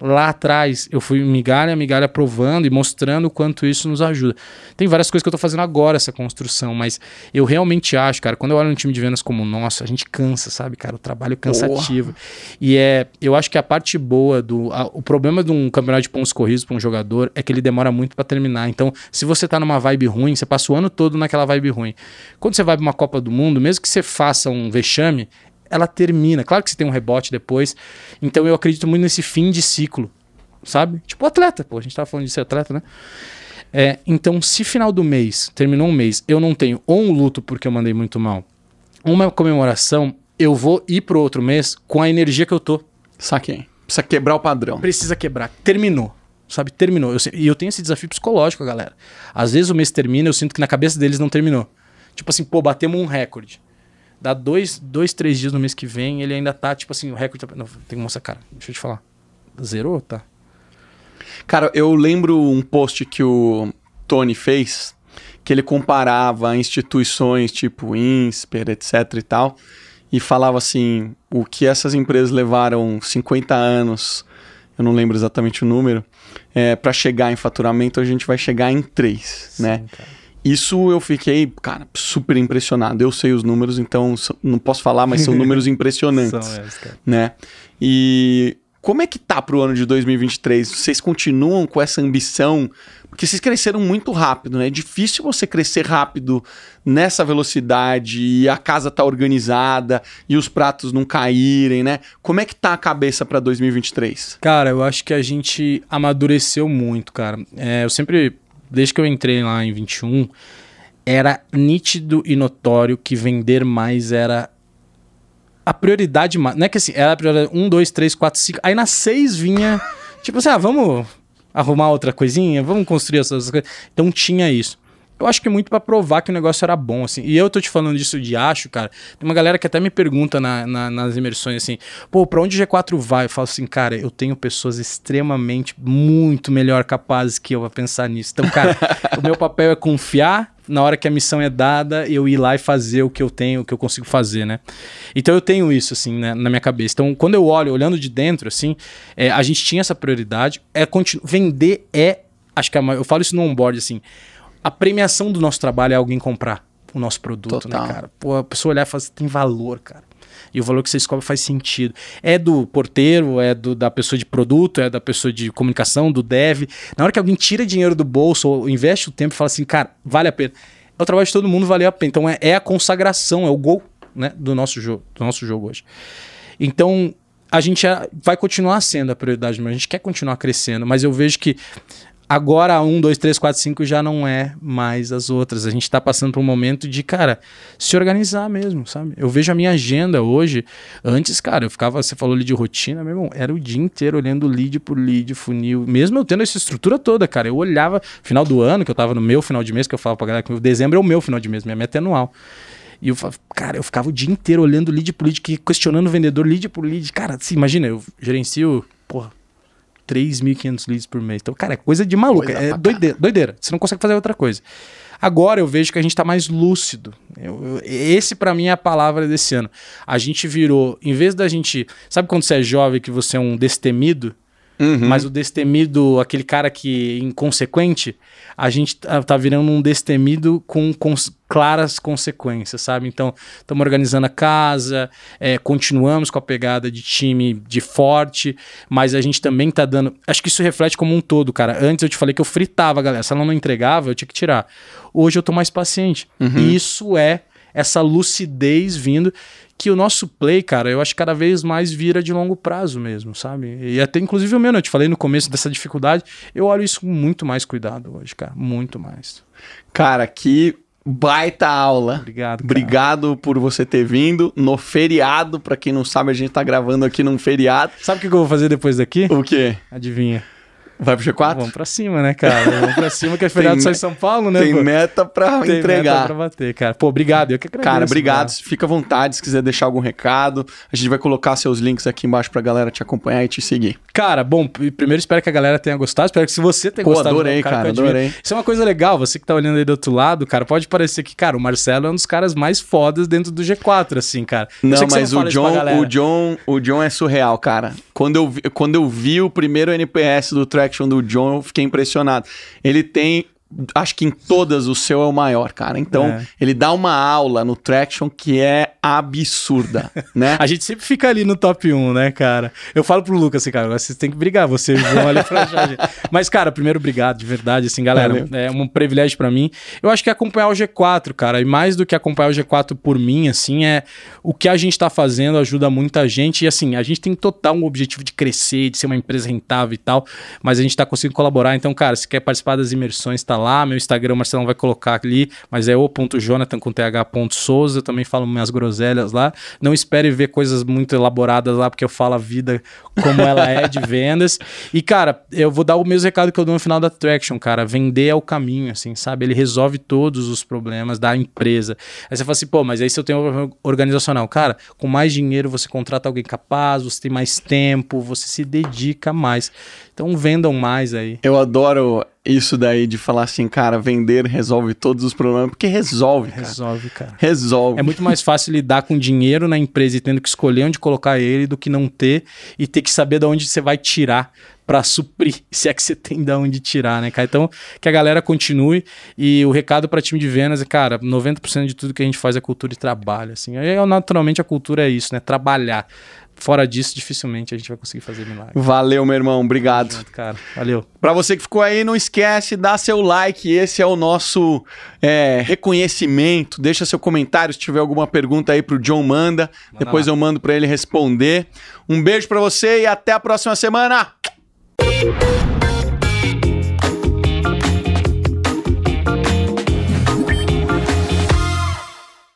Lá atrás, eu fui migalha a migalha provando e mostrando o quanto isso nos ajuda. Tem várias coisas que eu estou fazendo agora, essa construção, mas eu realmente acho, cara, quando eu olho um time de vendas como o nosso, a gente cansa, sabe, cara? O trabalho é cansativo. Oh. E é, eu acho que a parte boa do. A, o problema de um campeonato de pontos corridos para um jogador é que ele demora muito para terminar. Então, se você está numa vibe ruim, você passa o ano todo naquela vibe ruim. Quando você vai para uma Copa do Mundo, mesmo que você faça um vexame, ela termina. Claro que você tem um rebote depois. Então eu acredito muito nesse fim de ciclo, sabe? Tipo atleta, pô, a gente tava falando de ser atleta, né? É, então, se final do mês, terminou um mês, eu não tenho ou um luto porque eu mandei muito mal, uma comemoração, eu vou ir pro outro mês com a energia que eu tô. Saquei. Precisa quebrar o padrão. Precisa quebrar. Terminou. Sabe, terminou. Eu, e eu tenho esse desafio psicológico, galera. Às vezes o mês termina, eu sinto que na cabeça deles não terminou. Tipo assim, pô, batemos um recorde. Dá dois, dois, três dias no mês que vem, ele ainda tá, tipo assim, o recorde. Tá- não, tem que mostrar, cara, deixa eu te falar. Zerou, tá? Cara, eu lembro um post que o Tony fez, que ele comparava instituições tipo INSPER, etc e tal, e falava assim: o que essas empresas levaram 50 anos, eu não lembro exatamente o número, é, para chegar em faturamento, a gente vai chegar em três Sim, né? Cara. Isso eu fiquei, cara, super impressionado. Eu sei os números, então não posso falar, mas são números impressionantes. são Né? E como é que tá pro ano de 2023? Vocês continuam com essa ambição? Porque vocês cresceram muito rápido, né? É difícil você crescer rápido nessa velocidade e a casa tá organizada e os pratos não caírem, né? Como é que tá a cabeça para 2023? Cara, eu acho que a gente amadureceu muito, cara. É, eu sempre desde que eu entrei lá em 21, era nítido e notório que vender mais era a prioridade. Não é que assim, era a prioridade 1, 2, 3, 4, 5. Aí na 6 vinha, tipo assim, ah, vamos arrumar outra coisinha, vamos construir essas coisas. Então tinha isso eu acho que muito para provar que o negócio era bom, assim. E eu tô te falando disso de acho, cara. Tem uma galera que até me pergunta na, na, nas imersões, assim, pô, pra onde o G4 vai? Eu falo assim, cara, eu tenho pessoas extremamente, muito melhor capazes que eu a pensar nisso. Então, cara, o meu papel é confiar, na hora que a missão é dada, eu ir lá e fazer o que eu tenho, o que eu consigo fazer, né? Então eu tenho isso, assim, né, na minha cabeça. Então, quando eu olho, olhando de dentro, assim, é, a gente tinha essa prioridade. É vender é. Acho que é a, eu falo isso no onboard, assim a premiação do nosso trabalho é alguém comprar o nosso produto, né, Total. né, cara? Pô, a pessoa olhar e falar assim, tem valor, cara. E o valor que você descobre faz sentido. É do porteiro, é do, da pessoa de produto, é da pessoa de comunicação, do dev. Na hora que alguém tira dinheiro do bolso ou investe o tempo e fala assim, cara, vale a pena. É o trabalho de todo mundo, vale a pena. Então é, é a consagração, é o gol né, do, nosso jogo, do nosso jogo hoje. Então, a gente é, vai continuar sendo a prioridade, mas a gente quer continuar crescendo, mas eu vejo que Agora a 1, 2, 3, 4, 5 já não é mais as outras. A gente está passando por um momento de, cara, se organizar mesmo, sabe? Eu vejo a minha agenda hoje. Antes, cara, eu ficava, você falou ali de rotina, meu irmão, era o dia inteiro olhando lead por lead, funil. Mesmo eu tendo essa estrutura toda, cara, eu olhava final do ano, que eu tava no meu final de mês, que eu falava pra galera que dezembro é o meu final de mês, minha meta é anual. E eu falava, cara, eu ficava o dia inteiro olhando lead por lead, questionando o vendedor, lead por lead. Cara, se imagina, eu gerencio, porra, 3.500 leads por mês. Então, cara, é coisa de maluca. Coisa é doideira, doideira. Você não consegue fazer outra coisa. Agora eu vejo que a gente está mais lúcido. Eu, eu, esse, para mim, é a palavra desse ano. A gente virou, em vez da gente. Sabe quando você é jovem que você é um destemido? Uhum. Mas o destemido, aquele cara que é inconsequente, a gente tá, tá virando um destemido com cons claras consequências, sabe? Então, estamos organizando a casa, é, continuamos com a pegada de time de forte, mas a gente também tá dando. Acho que isso reflete como um todo, cara. Antes eu te falei que eu fritava, galera. Se ela não entregava, eu tinha que tirar. Hoje eu tô mais paciente. Uhum. E isso é essa lucidez vindo que o nosso play, cara, eu acho que cada vez mais vira de longo prazo mesmo, sabe? E até inclusive o meu, né? eu te falei no começo dessa dificuldade, eu olho isso com muito mais cuidado hoje, cara, muito mais. Cara, que baita aula. Obrigado. Cara. Obrigado por você ter vindo no feriado, para quem não sabe, a gente tá gravando aqui num feriado. Sabe o que eu vou fazer depois daqui? O quê? Adivinha. Vai pro G4? Vamos pra cima, né, cara? Vamos pra cima, que é feriado só em São Paulo, né? Tem pô? meta pra tem entregar. Meta pra bater, cara. Pô, obrigado. Eu que agradeço. Cara, obrigado. Cara. Fica à vontade se quiser deixar algum recado. A gente vai colocar seus links aqui embaixo pra galera te acompanhar e te seguir. Cara, bom, primeiro espero que a galera tenha gostado. Espero que se você tenha pô, gostado. adorei, cara, cara adorei. Isso é uma coisa legal. Você que tá olhando aí do outro lado, cara, pode parecer que, cara, o Marcelo é um dos caras mais fodas dentro do G4, assim, cara. Eu não, mas não o, John, o, John, o John é surreal, cara. Quando eu, vi, quando eu vi o primeiro NPS do Track action do John, eu fiquei impressionado. Ele tem acho que em todas o seu é o maior, cara. Então, é. ele dá uma aula no Traction que é absurda, né? A gente sempre fica ali no top 1, né, cara? Eu falo pro Lucas assim, cara, vocês têm que brigar, vocês vão ali pra já. Mas, cara, primeiro, obrigado, de verdade, assim, galera, Valeu. é um privilégio para mim. Eu acho que acompanhar o G4, cara, e mais do que acompanhar o G4 por mim, assim, é o que a gente tá fazendo ajuda muita gente e, assim, a gente tem total um objetivo de crescer, de ser uma empresa rentável e tal, mas a gente tá conseguindo colaborar, então, cara, se quer participar das imersões, tá lá, meu Instagram, o Marcelão vai colocar ali, mas é o.jonathan com th.souza, também falo minhas groselhas lá. Não espere ver coisas muito elaboradas lá, porque eu falo a vida como ela é de vendas. E, cara, eu vou dar o mesmo recado que eu dou no final da Traction, cara. Vender é o caminho, assim, sabe? Ele resolve todos os problemas da empresa. Aí você fala assim, pô, mas aí se eu tenho um organizacional, cara, com mais dinheiro você contrata alguém capaz, você tem mais tempo, você se dedica mais. Então vendam mais aí. Eu adoro isso daí de falar assim, cara, vender resolve todos os problemas, porque resolve, cara. Resolve, cara. Resolve. É muito mais fácil lidar com dinheiro na empresa e tendo que escolher onde colocar ele do que não ter e ter que saber de onde você vai tirar para suprir, se é que você tem de onde tirar, né, cara? Então, que a galera continue. E o recado para time de vendas é, cara, 90% de tudo que a gente faz é cultura de trabalho, assim. Aí, naturalmente, a cultura é isso, né? Trabalhar fora disso, dificilmente a gente vai conseguir fazer milagre. Valeu, meu irmão. Obrigado. Junto, cara. Valeu. Para você que ficou aí, não esquece, dá seu like. Esse é o nosso é, reconhecimento. Deixa seu comentário. Se tiver alguma pergunta aí pro John, manda. manda Depois lá. eu mando para ele responder. Um beijo para você e até a próxima semana.